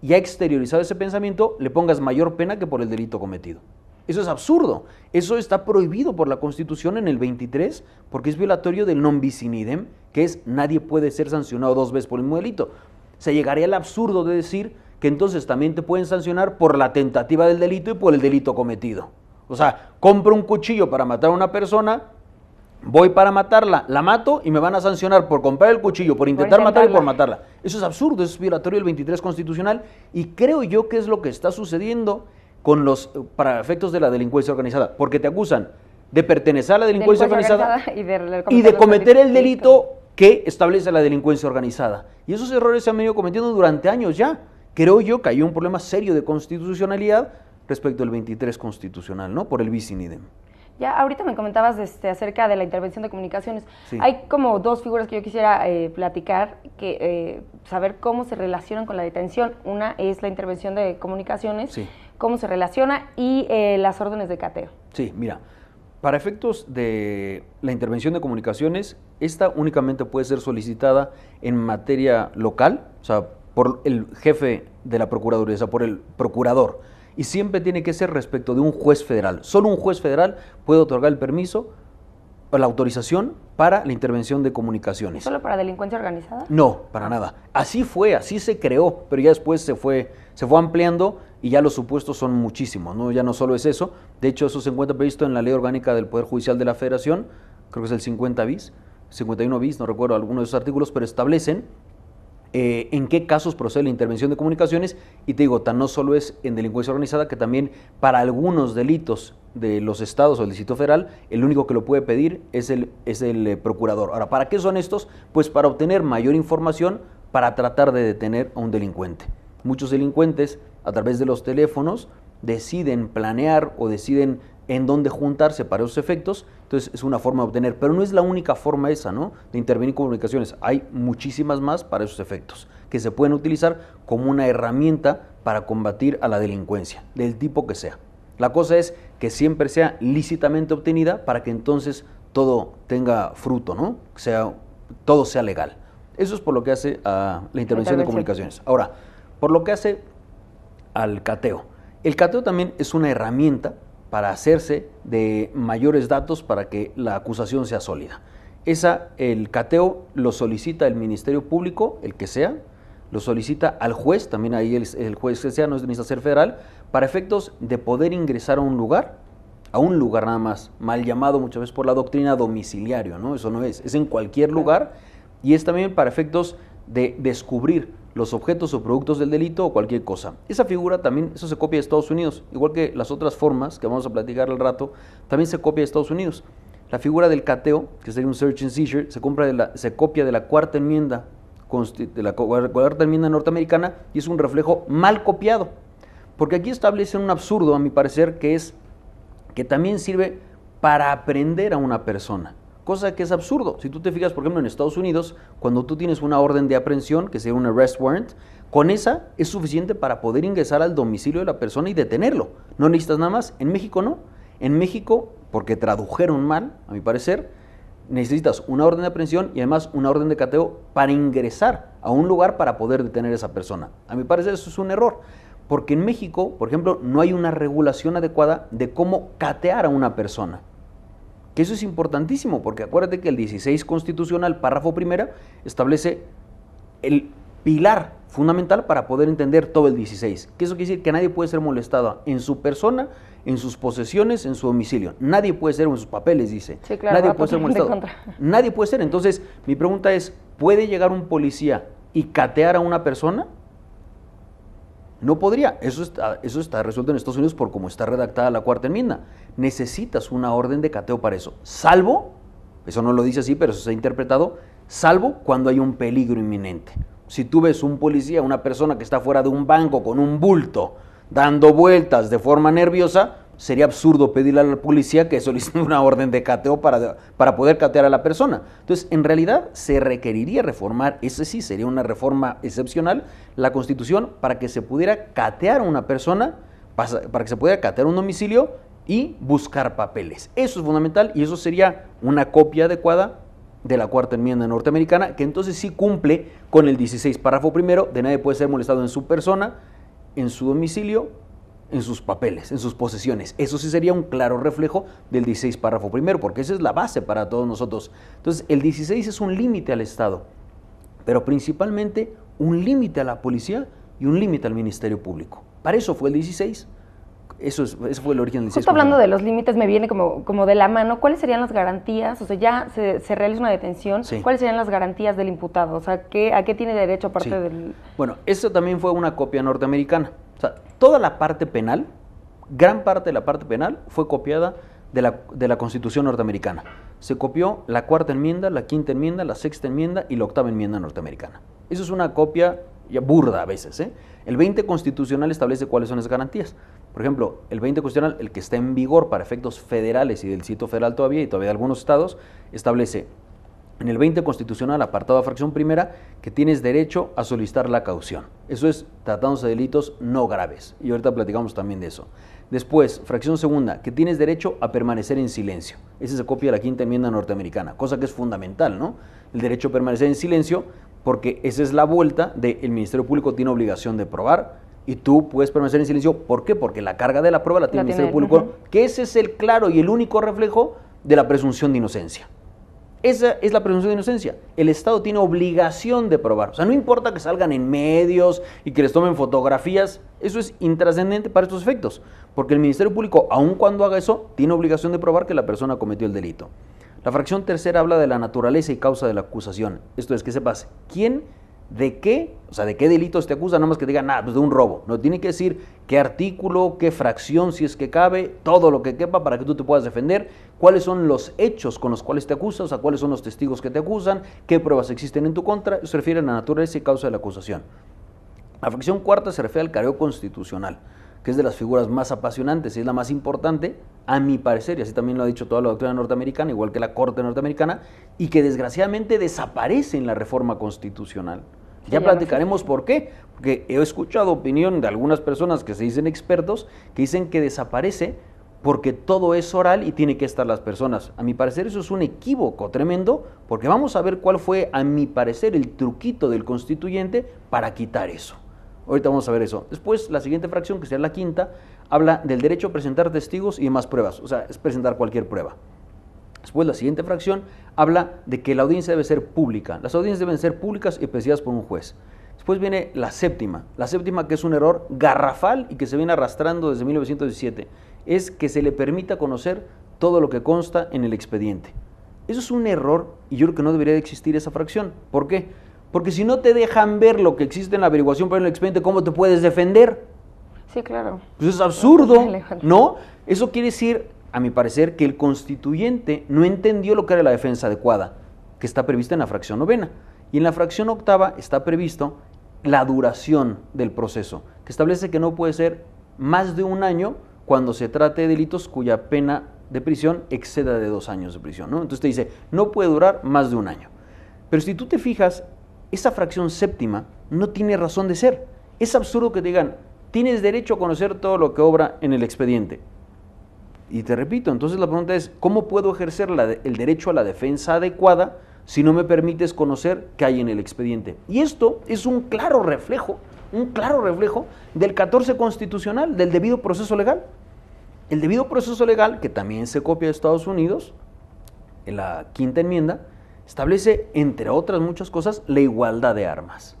Speaker 2: y ha exteriorizado ese pensamiento le pongas mayor pena que por el delito cometido. Eso es absurdo. Eso está prohibido por la Constitución en el 23 porque es violatorio del non bis in idem, que es nadie puede ser sancionado dos veces por el mismo delito. Se llegaría al absurdo de decir que entonces también te pueden sancionar por la tentativa del delito y por el delito cometido. O sea, compro un cuchillo para matar a una persona, voy para matarla, la mato y me van a sancionar por comprar el cuchillo, por intentar matarla matar y por matarla. Eso es absurdo, eso es violatorio del 23 constitucional y creo yo que es lo que está sucediendo con los, para efectos de la delincuencia organizada, porque te acusan de pertenecer a la delincuencia, organizada,
Speaker 1: y de, cometer, el
Speaker 2: delito que establece la delincuencia organizada. Y esos errores se han venido cometiendo durante años ya. Creo yo que hay un problema serio de constitucionalidad respecto al 23 constitucional, ¿no? Por el bis
Speaker 1: Ya, ahorita me comentabas este, acerca de la intervención de comunicaciones. Hay como dos figuras que yo quisiera eh, platicar, que eh, saber cómo se relacionan con la detención. Una es la intervención de comunicaciones. Sí cómo se relaciona y eh, las órdenes de cateo.
Speaker 2: Sí, mira, para efectos de la intervención de comunicaciones, esta únicamente puede ser solicitada en materia local, o sea, por el jefe de la Procuraduría, o sea, por el procurador. Y siempre tiene que ser respecto de un juez federal. Solo un juez federal puede otorgar el permiso o la autorización para la intervención de comunicaciones. ¿Solo
Speaker 1: para delincuencia organizada?
Speaker 2: No, para nada. Así fue, así se creó, pero ya después se fue, se fue ampliando y ya los supuestos son muchísimos, ¿no? Ya no solo es eso, de hecho eso se encuentra previsto en la Ley Orgánica del Poder Judicial de la Federación, creo que es el 50 bis, 51 bis, no recuerdo alguno de esos artículos, pero establecen eh, en qué casos procede la intervención de comunicaciones y te digo, tan no solo es en delincuencia organizada que también para algunos delitos de los estados o del Distrito Federal, el único que lo puede pedir es el, es el eh, procurador. Ahora, ¿para qué son estos? Pues para obtener mayor información para tratar de detener a un delincuente. Muchos delincuentes a través de los teléfonos deciden planear o deciden en dónde juntarse para esos efectos, entonces es una forma de obtener, pero no es la única forma esa, ¿no? De intervenir en comunicaciones, hay muchísimas más para esos efectos que se pueden utilizar como una herramienta para combatir a la delincuencia, del tipo que sea. La cosa es que siempre sea lícitamente obtenida para que entonces todo tenga fruto, ¿no? Sea, todo sea legal. Eso es por lo que hace a ah, la intervención. de comunicaciones. Ahora, por lo que hace al cateo. El cateo también es una herramienta para hacerse de mayores datos para que la acusación sea sólida. Esa, el cateo lo solicita el Ministerio Público, el que sea, lo solicita al juez, también ahí el, juez que sea, no es de ser federal, para efectos de poder ingresar a un lugar, a un lugar nada más, mal llamado muchas veces por la doctrina domiciliario, ¿no? Eso no es, es en cualquier lugar y es también para efectos de descubrir los objetos o productos del delito o cualquier cosa. Esa figura también, eso se copia de Estados Unidos, igual que las otras formas que vamos a platicar al rato, también se copia de Estados Unidos. La figura del cateo, que sería un search and seizure, se, compra se copia de la cuarta enmienda de la cuarta enmienda norteamericana y es un reflejo mal copiado. Porque aquí establecen un absurdo, a mi parecer, que es que también sirve para aprender a una persona cosa que es absurdo. Si tú te fijas, por ejemplo, en Estados Unidos, cuando tú tienes una orden de aprehensión, que sería un arrest warrant, con esa es suficiente para poder ingresar al domicilio de la persona y detenerlo. No necesitas nada más. En México no. En México, porque tradujeron mal, a mi parecer, necesitas una orden de aprehensión y además una orden de cateo para ingresar a un lugar para poder detener a esa persona. A mi parecer eso es un error, porque en México, por ejemplo, no hay una regulación adecuada de cómo catear a una persona. Que eso es importantísimo, porque acuérdate que el 16 constitucional, párrafo primero, establece el pilar fundamental para poder entender todo el 16. Que eso quiere decir que nadie puede ser molestado en su persona, en sus posesiones, en su domicilio. Nadie puede ser en sus papeles, dice. Sí, claro, nadie puede ser molestado. Nadie puede ser. Entonces, mi pregunta es, ¿puede llegar un policía y catear a una persona? No podría. Eso está, eso está resuelto en Estados Unidos por cómo está redactada la cuarta enmienda. Necesitas una orden de cateo para eso. Salvo, eso no lo dice así, pero eso se ha interpretado, salvo cuando hay un peligro inminente. Si tú ves un policía, una persona que está fuera de un banco con un bulto, dando vueltas de forma nerviosa, sería absurdo pedirle a la policía que solicite una orden de cateo para, poder catear a la persona. Entonces, en realidad se requeriría reformar, ese sí sería una reforma excepcional, la constitución para que se pudiera catear a una persona, para que se pudiera catear un domicilio y buscar papeles. Eso es fundamental y eso sería una copia adecuada de la cuarta enmienda norteamericana, que entonces sí cumple con el 16 párrafo primero, de nadie puede ser molestado en su persona, en su domicilio en sus papeles, en sus posesiones. Eso sí sería un claro reflejo del 16 párrafo primero, porque esa es la base para todos nosotros. Entonces, el 16 es un límite al Estado, pero principalmente un límite a la policía y un límite al Ministerio Público. Para eso fue el 16. Eso, fue el origen del 16. Justo hablando
Speaker 1: de los límites, me viene como, de la mano. ¿Cuáles serían las garantías? O sea, ya se, realiza una detención. ¿Cuáles serían las garantías del imputado? O sea, ¿a qué tiene derecho aparte del.?
Speaker 2: Bueno, eso también fue una copia norteamericana. O sea, toda la parte penal, gran parte de la parte penal fue copiada de la, Constitución norteamericana. Se copió la cuarta enmienda, la quinta enmienda, la sexta enmienda y la octava enmienda norteamericana. Eso es una copia ya burda a veces. ¿eh? El 20 constitucional establece cuáles son las garantías. Por ejemplo, el 20 constitucional, el que está en vigor para efectos federales y del sitio federal todavía y todavía algunos estados, establece en el 20 constitucional, apartado a fracción primera, que tienes derecho a solicitar la caución. Eso es tratándose de delitos no graves. Y ahorita platicamos también de eso. Después, fracción segunda, que tienes derecho a permanecer en silencio. Esa se copia de la quinta enmienda norteamericana, cosa que es fundamental, ¿no? El derecho a permanecer en silencio, porque esa es la vuelta de el Ministerio Público tiene obligación de probar y tú puedes permanecer en silencio. ¿Por qué? Porque la carga de la prueba la tiene el Ministerio Público, que ese es el claro y el único reflejo de la presunción de inocencia. Esa es la presunción de inocencia. El Estado tiene obligación de probar. O sea, no importa que salgan en medios y que les tomen fotografías, eso es intrascendente para estos efectos, porque el Ministerio Público, aun cuando haga eso, tiene obligación de probar que la persona cometió el delito. La fracción tercera habla de la naturaleza y causa de la acusación. Esto es que sepas, ¿Quién de qué, o sea, de qué delitos te acusan, nada más que digan, ah, pues de un robo. No tiene que decir qué artículo, qué fracción, si es que cabe, todo lo que quepa para que tú te puedas defender, cuáles son los hechos con los cuales te acusan, o sea, cuáles son los testigos que te acusan, qué pruebas existen en tu contra, se refiere a la naturaleza y causa de la acusación. La fracción cuarta se refiere al cargo constitucional que es de las figuras más apasionantes y es la más importante, a mi parecer, y así también lo ha dicho toda la doctrina norteamericana, igual que la Corte norteamericana, y que desgraciadamente desaparece en la reforma constitucional. ya, platicaremos por qué, porque he escuchado opinión de algunas personas que se dicen expertos, que dicen que desaparece porque todo es oral y tiene que estar las personas. A mi parecer eso es un equívoco tremendo, porque vamos a ver cuál fue, a mi parecer, el truquito del constituyente para quitar eso. Ahorita vamos a ver eso. Después, la siguiente fracción, que será la quinta, habla del derecho a presentar testigos y demás pruebas. O sea, es presentar cualquier prueba. Después, la siguiente fracción habla de que la audiencia debe ser pública. Las audiencias deben ser públicas y presididas por un juez. Después viene la séptima. La séptima que es un error garrafal y que se viene arrastrando desde 1917. Es que se le permita conocer todo lo que consta en el expediente. Eso es un error y yo creo que no debería de existir esa fracción. ¿Por qué? Porque si no te dejan ver lo que existe en la averiguación para el expediente, ¿cómo te puedes defender? Sí, claro. Pues es absurdo, ¿no? Eso quiere decir, a mi parecer, que el constituyente no entendió lo que era la defensa adecuada, que está prevista en la fracción novena. Y en la fracción octava está previsto la duración del proceso, que establece que no puede ser más de un año cuando se trate de delitos cuya pena de prisión exceda de dos años de prisión. ¿no? Entonces te dice, no puede durar más de un año. Pero si tú te fijas, esa fracción séptima no tiene razón de ser. Es absurdo que te digan, tienes derecho a conocer todo lo que obra en el expediente. Y te repito, entonces la pregunta es, ¿cómo puedo ejercer el derecho a la defensa adecuada si no me permites conocer qué hay en el expediente? Y esto es un claro reflejo, un claro reflejo del 14 constitucional, del debido proceso legal. El debido proceso legal, que también se copia de Estados Unidos, en la quinta enmienda, Establece, entre otras muchas cosas, la igualdad de armas.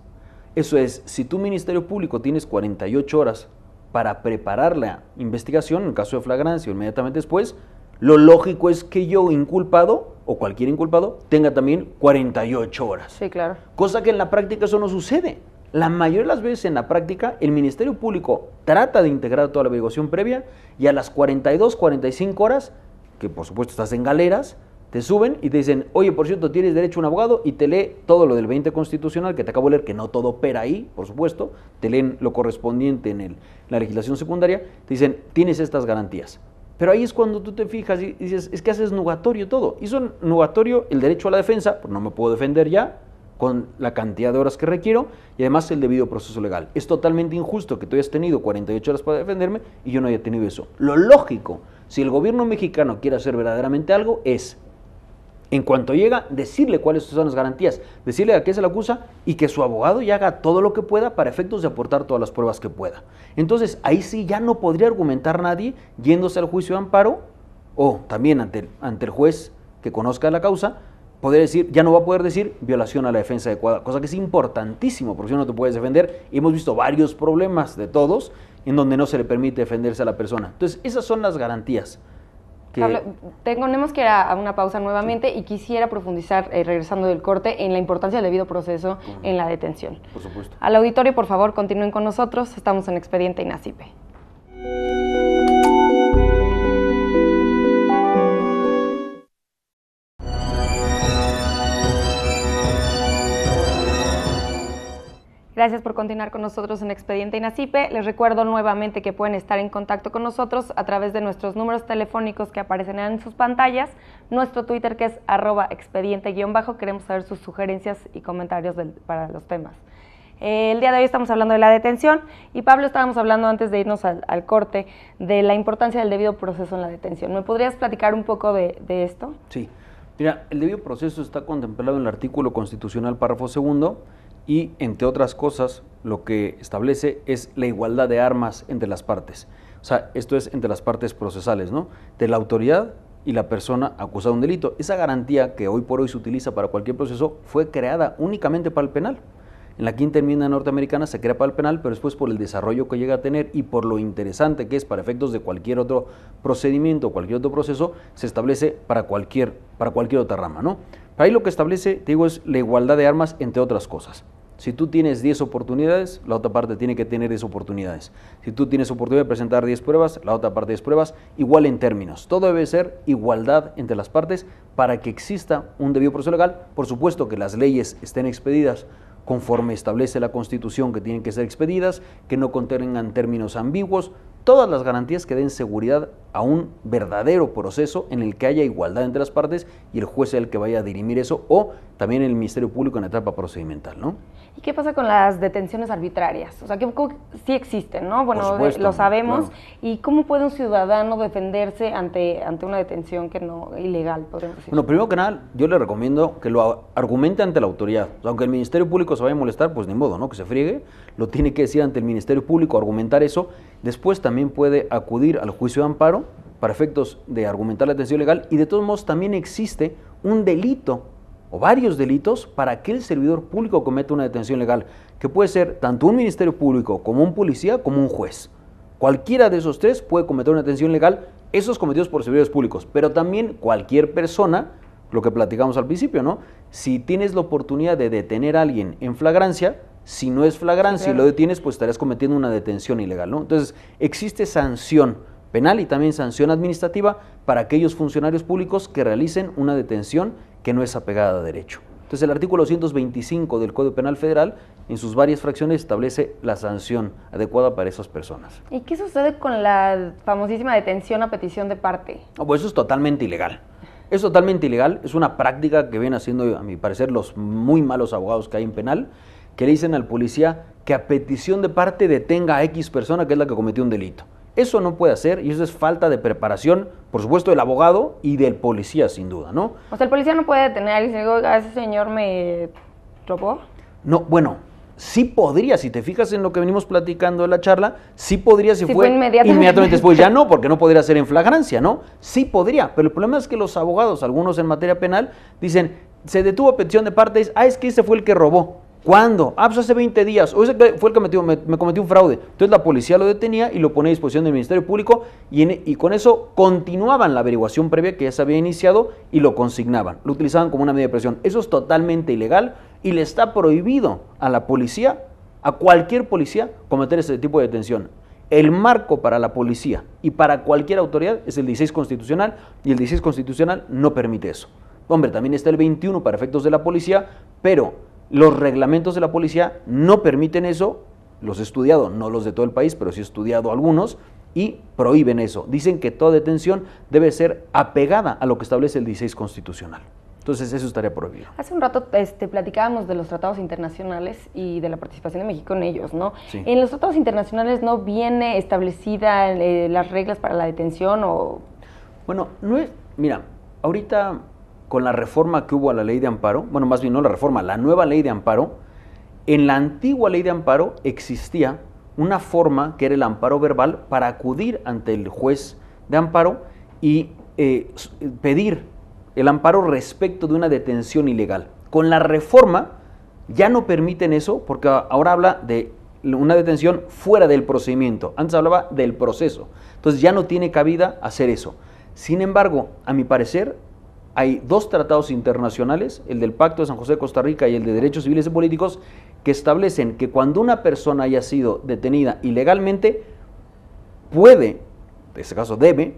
Speaker 2: Eso es, si tu Ministerio Público tienes 48 horas para preparar la investigación, en caso de flagrancia inmediatamente después, lo lógico es que yo, inculpado, o cualquier inculpado, tenga también 48 horas. Sí, claro. Cosa que en la práctica eso no sucede. La mayoría de las veces en la práctica, el Ministerio Público trata de integrar toda la averiguación previa y a las 42, 45 horas, que por supuesto estás en galeras, te suben y te dicen, oye, por cierto, tienes derecho a un abogado y te lee todo lo del 20 constitucional, que te acabo de leer, que no todo opera ahí, por supuesto, te leen lo correspondiente en la legislación secundaria, te dicen, tienes estas garantías. Pero ahí es cuando tú te fijas y dices, es que haces nugatorio todo. Hizo nugatorio el derecho a la defensa, pues no me puedo defender ya, con la cantidad de horas que requiero y además el debido proceso legal. Es totalmente injusto que tú hayas tenido 48 horas para defenderme y yo no haya tenido eso. Lo lógico, si el gobierno mexicano quiere hacer verdaderamente algo, es en cuanto llega, decirle cuáles son las garantías, decirle a qué se le acusa y que su abogado ya haga todo lo que pueda para efectos de aportar todas las pruebas que pueda. Entonces, ahí sí ya no podría argumentar nadie yéndose al juicio de amparo o también ante el, juez que conozca la causa, poder decir, ya no va a poder decir violación a la defensa adecuada, cosa que es importantísimo, porque si no te puedes defender, y hemos visto varios problemas de todos en donde no se le permite defenderse a la persona. Entonces, esas son las garantías.
Speaker 1: Pablo, tenemos que ir a, una pausa nuevamente y quisiera profundizar, eh, regresando del corte, en la importancia del debido proceso en la detención. Por supuesto. Al auditorio, por favor, continúen con nosotros. Estamos en Expediente Inacipe. Gracias por continuar con nosotros en Expediente Inacipe. Les recuerdo nuevamente que pueden estar en contacto con nosotros a través de nuestros números telefónicos que aparecen en sus pantallas, nuestro Twitter que es arroba expediente-bajo. Queremos saber sus sugerencias y comentarios para los temas. Eh, el día de hoy estamos hablando de la detención y Pablo estábamos hablando antes de irnos al, corte de la importancia del debido proceso en la detención. ¿Me podrías platicar un poco de, de esto?
Speaker 2: Sí. Mira, el debido proceso está contemplado en el artículo constitucional párrafo segundo y, entre otras cosas, lo que establece es la igualdad de armas entre las partes. O sea, esto es entre las partes procesales, ¿no? De la autoridad y la persona acusada de un delito. Esa garantía que hoy por hoy se utiliza para cualquier proceso fue creada únicamente para el penal. En la quinta enmienda norteamericana se crea para el penal, pero después por el desarrollo que llega a tener y por lo interesante que es para efectos de cualquier otro procedimiento, cualquier otro proceso, se establece para cualquier, para cualquier otra rama, ¿no? Para ahí lo que establece, te digo, es la igualdad de armas, entre otras cosas. Si tú tienes 10 oportunidades, la otra parte tiene que tener 10 oportunidades. Si tú tienes oportunidad de presentar 10 pruebas, la otra parte 10 pruebas, igual en términos. Todo debe ser igualdad entre las partes para que exista un debido proceso legal. Por supuesto que las leyes estén expedidas conforme establece la Constitución que tienen que ser expedidas, que no contengan términos ambiguos, todas las garantías que den seguridad a un verdadero proceso en el que haya igualdad entre las partes y el juez sea el que vaya a dirimir eso o también el Ministerio Público en etapa procedimental, ¿no?
Speaker 1: ¿Y qué pasa con las detenciones arbitrarias? O sea, que sí existen, ¿no? Bueno, lo sabemos. ¿Y cómo puede un ciudadano defenderse ante, ante una detención que no ilegal, decir?
Speaker 2: Bueno, primero que nada, yo le recomiendo que lo argumente ante la autoridad. aunque el Ministerio Público se vaya a molestar, pues ni modo, ¿no? Que se friegue, lo tiene que decir ante el Ministerio Público, argumentar eso. Después también también puede acudir al juicio de amparo para efectos de argumentar la detención legal y de todos modos también existe un delito o varios delitos para que el servidor público cometa una detención legal, que puede ser tanto un ministerio público como un policía como un juez. Cualquiera de esos tres puede cometer una detención legal, esos cometidos por servidores públicos, pero también cualquier persona, lo que platicamos al principio, ¿no? Si tienes la oportunidad de detener a alguien en flagrancia, si no es flagrancia y lo detienes, pues estarías cometiendo una detención ilegal, ¿no? Entonces, existe sanción penal y también sanción administrativa para aquellos funcionarios públicos que realicen una detención que no es apegada a derecho. Entonces, el artículo 225 del Código Penal Federal, en sus varias fracciones, establece la sanción adecuada para esas personas.
Speaker 1: ¿Y qué sucede con la famosísima detención a petición de parte?
Speaker 2: pues eso es totalmente ilegal. Es totalmente ilegal, es una práctica que vienen haciendo, a mi parecer, los muy malos abogados que hay en penal que le dicen al policía que a petición de parte detenga a X persona que es la que cometió un delito. Eso no puede hacer y eso es falta de preparación, por supuesto, del abogado y del policía, sin duda, ¿no?
Speaker 1: O sea, el policía no puede detener y ese señor me robó?
Speaker 2: No, bueno, sí podría, si te fijas en lo que venimos platicando en la charla, sí podría si, fue, inmediatamente. después, ya no, porque no podría ser en flagrancia, ¿no? Sí podría, pero el problema es que los abogados, algunos en materia penal, dicen, se detuvo a petición de parte, ah, es que ese fue el que robó. ¿Cuándo? Ah, pues hace 20 días. O fue el que me, cometió un fraude. Entonces la policía lo detenía y lo ponía a disposición del Ministerio Público y, y, con eso continuaban la averiguación previa que ya se había iniciado y lo consignaban. Lo utilizaban como una medida de presión. Eso es totalmente ilegal y le está prohibido a la policía, a cualquier policía, cometer ese tipo de detención. El marco para la policía y para cualquier autoridad es el 16 constitucional y el 16 constitucional no permite eso. Hombre, también está el 21 para efectos de la policía, pero los reglamentos de la policía no permiten eso, los he estudiado, no los de todo el país, pero sí he estudiado algunos, y prohíben eso. Dicen que toda detención debe ser apegada a lo que establece el 16 constitucional. Entonces eso estaría prohibido.
Speaker 1: Hace un rato este, platicábamos de los tratados internacionales y de la participación de México en ellos, ¿no? En los tratados internacionales no viene establecida eh, las reglas para la detención o... Bueno, no es...
Speaker 2: Mira, ahorita con la reforma que hubo a la ley de amparo, bueno, más bien no la reforma, la nueva ley de amparo, en la antigua ley de amparo existía una forma que era el amparo verbal para acudir ante el juez de amparo y eh, pedir el amparo respecto de una detención ilegal. Con la reforma ya no permiten eso porque ahora habla de una detención fuera del procedimiento. Antes hablaba del proceso. Entonces ya no tiene cabida hacer eso. Sin embargo, a mi parecer, hay dos tratados internacionales, el del Pacto de San José de Costa Rica y el de Derechos Civiles y Políticos, que establecen que cuando una persona haya sido detenida ilegalmente, puede, en este caso debe,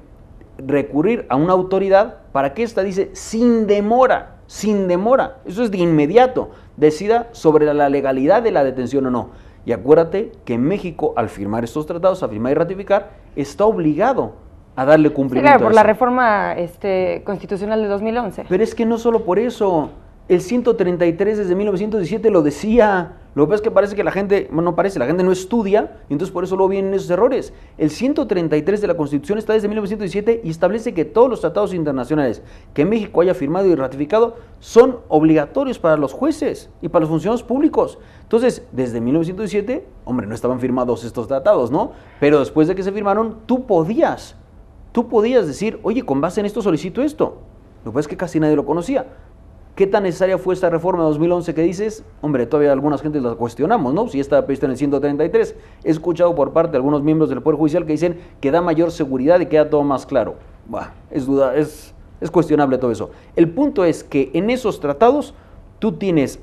Speaker 2: recurrir a una autoridad para que ésta dice sin demora, sin demora, eso es de inmediato, decida sobre la legalidad de la detención o no. Y acuérdate que México, al firmar estos tratados, a firmar y ratificar, está obligado a darle cumplimiento. Sí, por la
Speaker 1: reforma este, constitucional de 2011.
Speaker 2: Pero es que no solo por eso. El 133 desde 1917 lo decía. Lo que pasa es que parece que la gente, bueno, no parece, la gente no estudia, y entonces por eso luego vienen esos errores. El 133 de la Constitución está desde 1917 y establece que todos los tratados internacionales que México haya firmado y ratificado son obligatorios para los jueces y para los funcionarios públicos. Entonces, desde 1917, hombre, no estaban firmados estos tratados, ¿no? Pero después de que se firmaron, tú podías Tú podías decir, oye, con base en esto solicito esto. Lo que pasa es que casi nadie lo conocía. ¿Qué tan necesaria fue esta reforma de 2011 que dices? Hombre, todavía algunas gentes la cuestionamos, ¿no? Si está previsto en el 133. He escuchado por parte de algunos miembros del Poder Judicial que dicen que da mayor seguridad y queda todo más claro. es duda, es, es cuestionable todo eso. El punto es que en esos tratados tú tienes,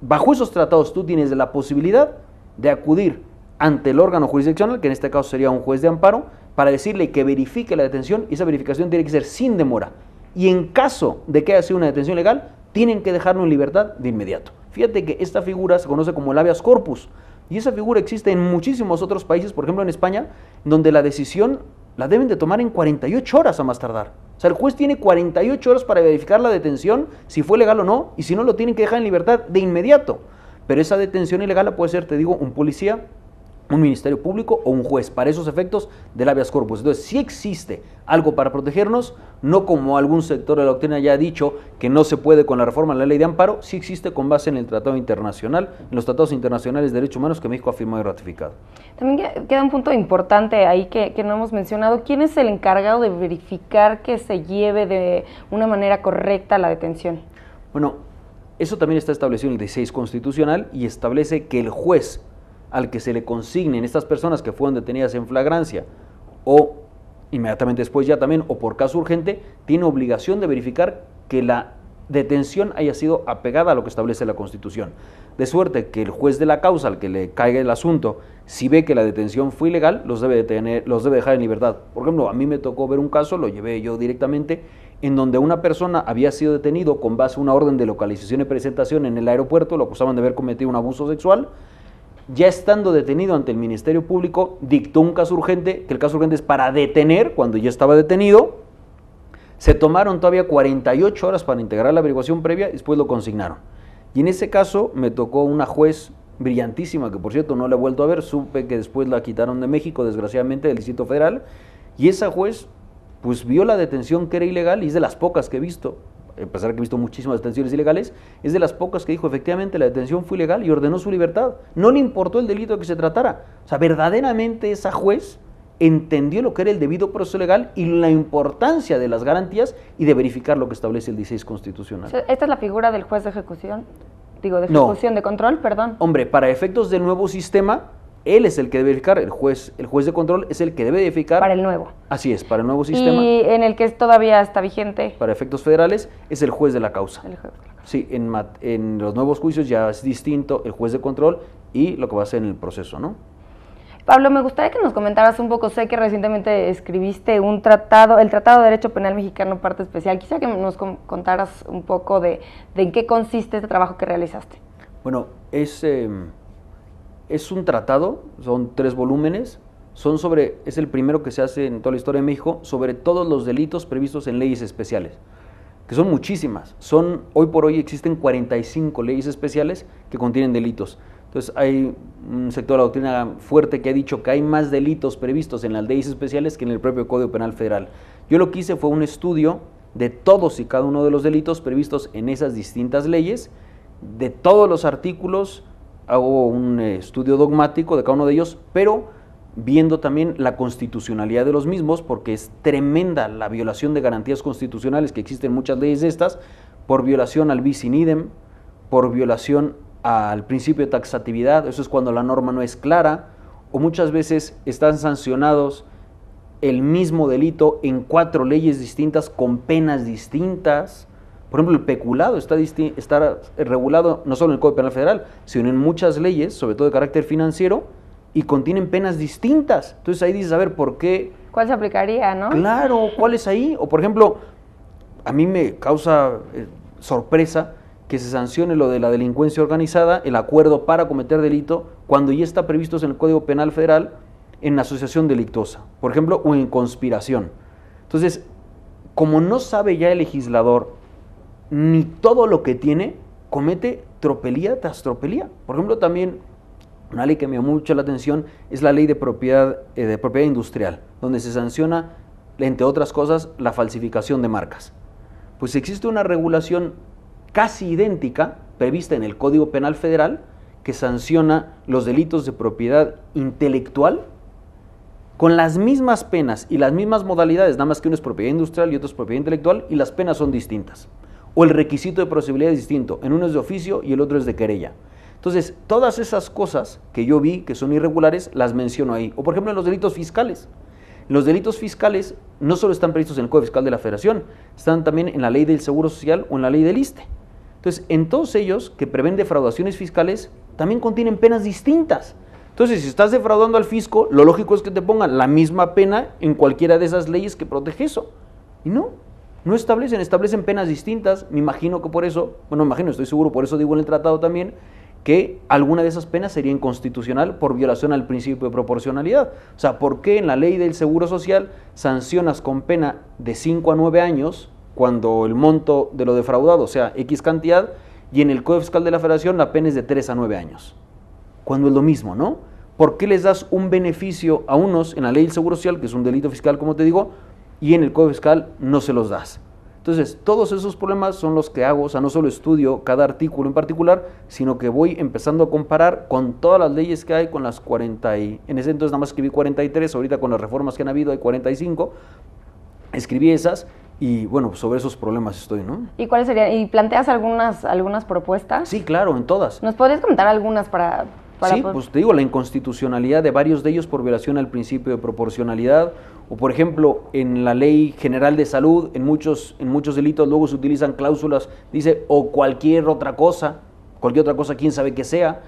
Speaker 2: bajo esos tratados tú tienes la posibilidad de acudir ante el órgano jurisdiccional, que en este caso sería un juez de amparo, para decirle que verifique la detención y esa verificación tiene que ser sin demora. Y en caso de que haya sido una detención legal, tienen que dejarlo en libertad de inmediato. Fíjate que esta figura se conoce como el habeas corpus y esa figura existe en muchísimos otros países, por ejemplo en España, donde la decisión la deben de tomar en 48 horas a más tardar. O sea, el juez tiene 48 horas para verificar la detención, si fue legal o no, y si no, lo tienen que dejar en libertad de inmediato. Pero esa detención ilegal la puede ser, te digo, un policía, un ministerio público o un juez para esos efectos del habeas corpus. Entonces, si existe algo para protegernos, no como algún sector de la doctrina ya ha dicho que no se puede con la reforma de la ley de amparo, sí existe con base en el tratado internacional, en los tratados internacionales de derechos humanos que México ha firmado y ratificado.
Speaker 1: También queda un punto importante ahí que, que no hemos mencionado. ¿Quién es el encargado de verificar que se lleve de una manera correcta la detención?
Speaker 2: Bueno, eso también está establecido en el 16 constitucional y establece que el juez al que se le consignen estas personas que fueron detenidas en flagrancia o inmediatamente después ya también o por caso urgente, tiene obligación de verificar que la detención haya sido apegada a lo que establece la Constitución. De suerte que el juez de la causa al que le caiga el asunto, si ve que la detención fue ilegal, los debe, detener, los debe dejar en libertad. Por ejemplo, a mí me tocó ver un caso, lo llevé yo directamente, en donde una persona había sido detenido con base a una orden de localización y presentación en el aeropuerto, lo acusaban de haber cometido un abuso sexual, ya estando detenido ante el Ministerio Público, dictó un caso urgente, que el caso urgente es para detener cuando ya estaba detenido. Se tomaron todavía 48 horas para integrar la averiguación previa y después lo consignaron. Y en ese caso me tocó una juez brillantísima, que por cierto no la he vuelto a ver, supe que después la quitaron de México, desgraciadamente, del Distrito Federal, y esa juez pues vio la detención que era ilegal y es de las pocas que he visto, a pesar de que he visto muchísimas detenciones ilegales, es de las pocas que dijo efectivamente la detención fue ilegal y ordenó su libertad. No le importó el delito de que se tratara. O sea, verdaderamente esa juez entendió lo que era el debido proceso legal y la importancia de las garantías y de verificar lo que establece el 16 constitucional.
Speaker 1: ¿Esta es la figura del juez de ejecución? Digo, de ejecución, de control, perdón.
Speaker 2: Hombre, para efectos del nuevo sistema, él es el que debe edificar, el juez, el juez de control es el que debe edificar... Para el nuevo. Así es, para el nuevo sistema. Y en
Speaker 1: el que todavía está vigente.
Speaker 2: Para efectos federales es el juez de la causa. El juez de la causa. Sí, en, en los nuevos juicios ya es distinto el juez de control y lo que va a hacer en el proceso, ¿no?
Speaker 1: Pablo, me gustaría que nos comentaras un poco, sé que recientemente escribiste un tratado, el Tratado de Derecho Penal Mexicano, parte especial. Quizá que nos contaras un poco de, en qué consiste este trabajo que realizaste.
Speaker 2: Bueno, es... Em, es un tratado, son tres volúmenes, son sobre, es el primero que se hace en toda la historia de México, sobre todos los delitos previstos en leyes especiales, que son muchísimas. Son, hoy por hoy existen 45 leyes especiales que contienen delitos. Entonces hay un sector de la doctrina fuerte que ha dicho que hay más delitos previstos en las leyes especiales que en el propio Código Penal Federal. Yo lo que hice fue un estudio de todos y cada uno de los delitos previstos en esas distintas leyes, de todos los artículos, hago un eh, estudio dogmático de cada uno de ellos, pero viendo también la constitucionalidad de los mismos, porque es tremenda la violación de garantías constitucionales que existen muchas leyes de estas, por violación al bis in idem, por violación al principio de taxatividad, eso es cuando la norma no es clara, o muchas veces están sancionados el mismo delito en cuatro leyes distintas con penas distintas. Por ejemplo, el peculado está, está regulado no solo en el Código Penal Federal, sino en muchas leyes, sobre todo de carácter financiero, y contienen penas distintas. Entonces ahí dices, a ver, ¿por qué?
Speaker 1: ¿Cuál se aplicaría, no?
Speaker 2: Claro, ¿cuál es ahí? O por ejemplo, a mí me causa eh, sorpresa que se sancione lo de la delincuencia organizada, el acuerdo para cometer delito, cuando ya está previsto en el Código Penal Federal en asociación delictuosa, por ejemplo, o en conspiración. Entonces, como no sabe ya el legislador ni todo lo que tiene comete tropelía tras tropelía. Por ejemplo, también una ley que me llamó mucho la atención es la ley de propiedad, eh, de propiedad industrial, donde se sanciona, entre otras cosas, la falsificación de marcas. Pues existe una regulación casi idéntica prevista en el Código Penal Federal que sanciona los delitos de propiedad intelectual con las mismas penas y las mismas modalidades, nada más que uno es propiedad industrial y otro es propiedad intelectual y las penas son distintas o el requisito de posibilidad es distinto. En uno es de oficio y el otro es de querella. Entonces, todas esas cosas que yo vi que son irregulares, las menciono ahí. O por ejemplo, en los delitos fiscales. Los delitos fiscales no solo están previstos en el Código Fiscal de la Federación, están también en la ley del Seguro Social o en la ley del ISTE. Entonces, en todos ellos que prevén defraudaciones fiscales, también contienen penas distintas. Entonces, si estás defraudando al fisco, lo lógico es que te pongan la misma pena en cualquiera de esas leyes que protege eso. Y no, no establecen, establecen penas distintas. Me imagino que por eso, bueno, me imagino, estoy seguro, por eso digo en el tratado también, que alguna de esas penas sería inconstitucional por violación al principio de proporcionalidad. O sea, ¿por qué en la ley del Seguro Social sancionas con pena de 5 a 9 años cuando el monto de lo defraudado sea X cantidad y en el Código Fiscal de la Federación la pena es de 3 a 9 años? Cuando es lo mismo, ¿no? ¿Por qué les das un beneficio a unos en la ley del Seguro Social, que es un delito fiscal, como te digo, y en el código fiscal no se los das. Entonces, todos esos problemas son los que hago, o sea, no solo estudio cada artículo en particular, sino que voy empezando a comparar con todas las leyes que hay, con las 40 y, en ese entonces nada más escribí 43, ahorita con las reformas que han habido hay 45, escribí esas y bueno, sobre esos problemas estoy, ¿no?
Speaker 1: ¿Y cuáles serían? ¿Y planteas algunas, algunas propuestas? Sí, claro, en todas. ¿Nos podrías comentar algunas para, sí, pues
Speaker 2: te digo, la inconstitucionalidad de varios de ellos por violación al principio de proporcionalidad, o por ejemplo, en la Ley General de Salud, en muchos, en muchos delitos luego se utilizan cláusulas, dice, o cualquier otra cosa, cualquier otra cosa, quién sabe que sea.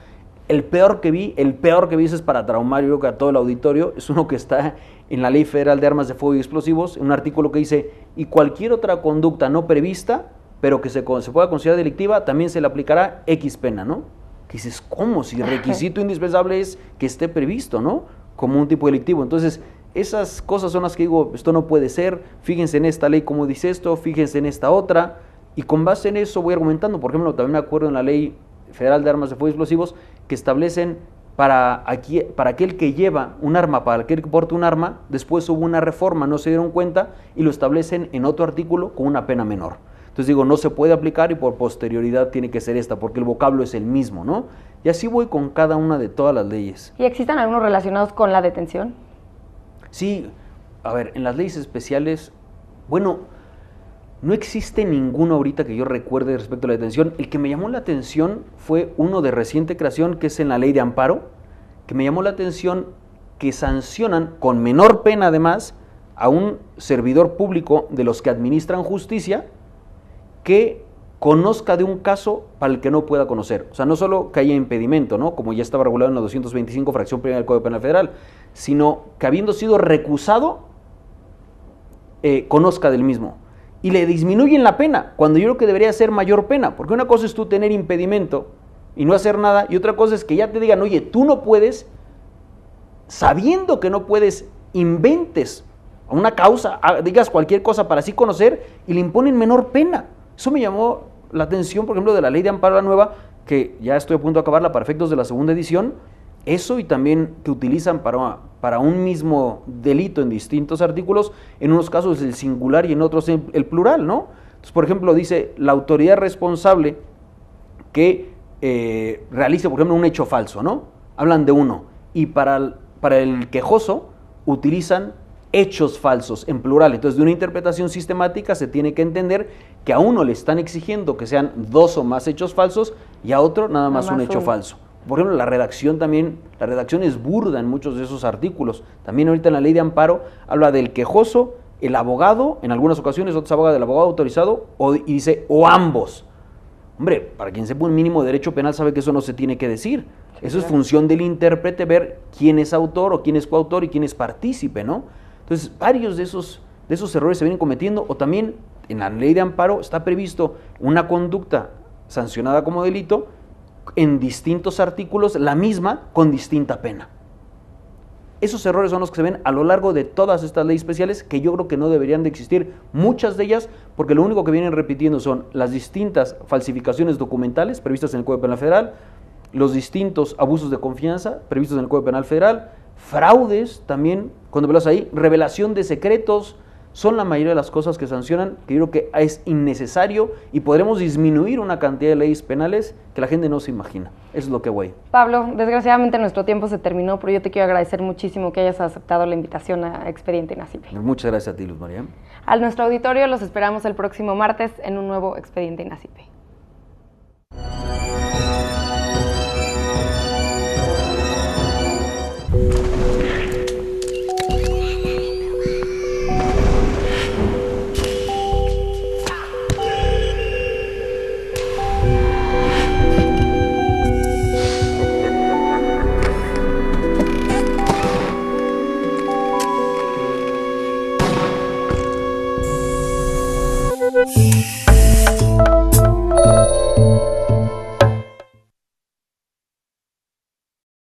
Speaker 2: El peor que vi, el peor que vi es para traumar, yo que a todo el auditorio, es uno que está en la Ley Federal de Armas de Fuego y Explosivos, un artículo que dice, y cualquier otra conducta no prevista, pero que se, se pueda considerar delictiva, también se le aplicará X pena, ¿no? Que dices, ¿cómo? Si requisito indispensable es que esté previsto, ¿no? Como un tipo delictivo. Entonces, esas cosas son las que digo, esto no puede ser, fíjense en esta ley como dice esto, fíjense en esta otra, y con base en eso voy argumentando, por ejemplo, también me acuerdo en la ley federal de armas de fuego explosivos que establecen para, aquí, para aquel que lleva un arma, para aquel que porte un arma, después hubo una reforma, no se dieron cuenta y lo establecen en otro artículo con una pena menor. Entonces digo, no se puede aplicar y por posterioridad tiene que ser esta, porque el vocablo es el mismo, ¿no? Y así voy con cada una de todas las leyes.
Speaker 1: ¿Y existen algunos relacionados con la detención?
Speaker 2: Sí, a ver, en las leyes especiales, bueno, no existe ninguno ahorita que yo recuerde respecto a la detención. El que me llamó la atención fue uno de reciente creación, que es en la ley de amparo, que me llamó la atención que sancionan con menor pena además a un servidor público de los que administran justicia que conozca de un caso para el que no pueda conocer. O sea, no solo que haya impedimento, ¿no? como ya estaba regulado en la 225, fracción primera del Código Penal Federal, sino que habiendo sido recusado, eh, conozca del mismo. Y le disminuyen la pena, cuando yo creo que debería ser mayor pena, porque una cosa es tú tener impedimento y no hacer nada, y otra cosa es que ya te digan, oye, tú no puedes, sabiendo que no puedes, inventes una causa, ah, digas cualquier cosa para así conocer, y le imponen menor pena. Eso me llamó la atención, por ejemplo, de la ley de amparo la nueva, que ya estoy a punto de acabarla para efectos de la segunda edición, eso y también que utilizan para, para un mismo delito en distintos artículos, en unos casos el singular y en otros el, plural, ¿no? Entonces, por ejemplo, dice la autoridad responsable que eh, realice, por ejemplo, un hecho falso, ¿no? Hablan de uno. Y para para el quejoso utilizan hechos falsos en plural. Entonces, de una interpretación sistemática se tiene que entender que a uno le están exigiendo que sean dos o más hechos falsos y a otro nada más, un hecho falso. Por ejemplo, la redacción también, la redacción es burda en muchos de esos artículos. También ahorita en la ley de amparo habla del quejoso, el abogado, en algunas ocasiones otros abogados del abogado autorizado, o, y dice, o ambos. Hombre, para quien sepa un mínimo de derecho penal sabe que eso no se tiene que decir. eso es función del intérprete ver quién es autor o quién es coautor y quién es partícipe, ¿no? Entonces, varios de esos, de esos errores se vienen cometiendo, o también en la ley de amparo está previsto una conducta sancionada como delito en distintos artículos, la misma con distinta pena. Esos errores son los que se ven a lo largo de todas estas leyes especiales que yo creo que no deberían de existir muchas de ellas porque lo único que vienen repitiendo son las distintas falsificaciones documentales previstas en el Código Penal Federal, los distintos abusos de confianza previstos en el Código Penal Federal, fraudes también, cuando veas ahí, revelación de secretos, son la mayoría de las cosas que sancionan, que yo creo que es innecesario y podremos disminuir una cantidad de leyes penales que la gente no se imagina. Eso es lo que voy.
Speaker 1: Pablo, desgraciadamente nuestro tiempo se terminó, pero yo te quiero agradecer muchísimo que hayas aceptado la invitación a Expediente Inacipe.
Speaker 2: Muchas gracias a ti, Luz María.
Speaker 1: A nuestro auditorio los esperamos el próximo martes en un nuevo Expediente Inacipe.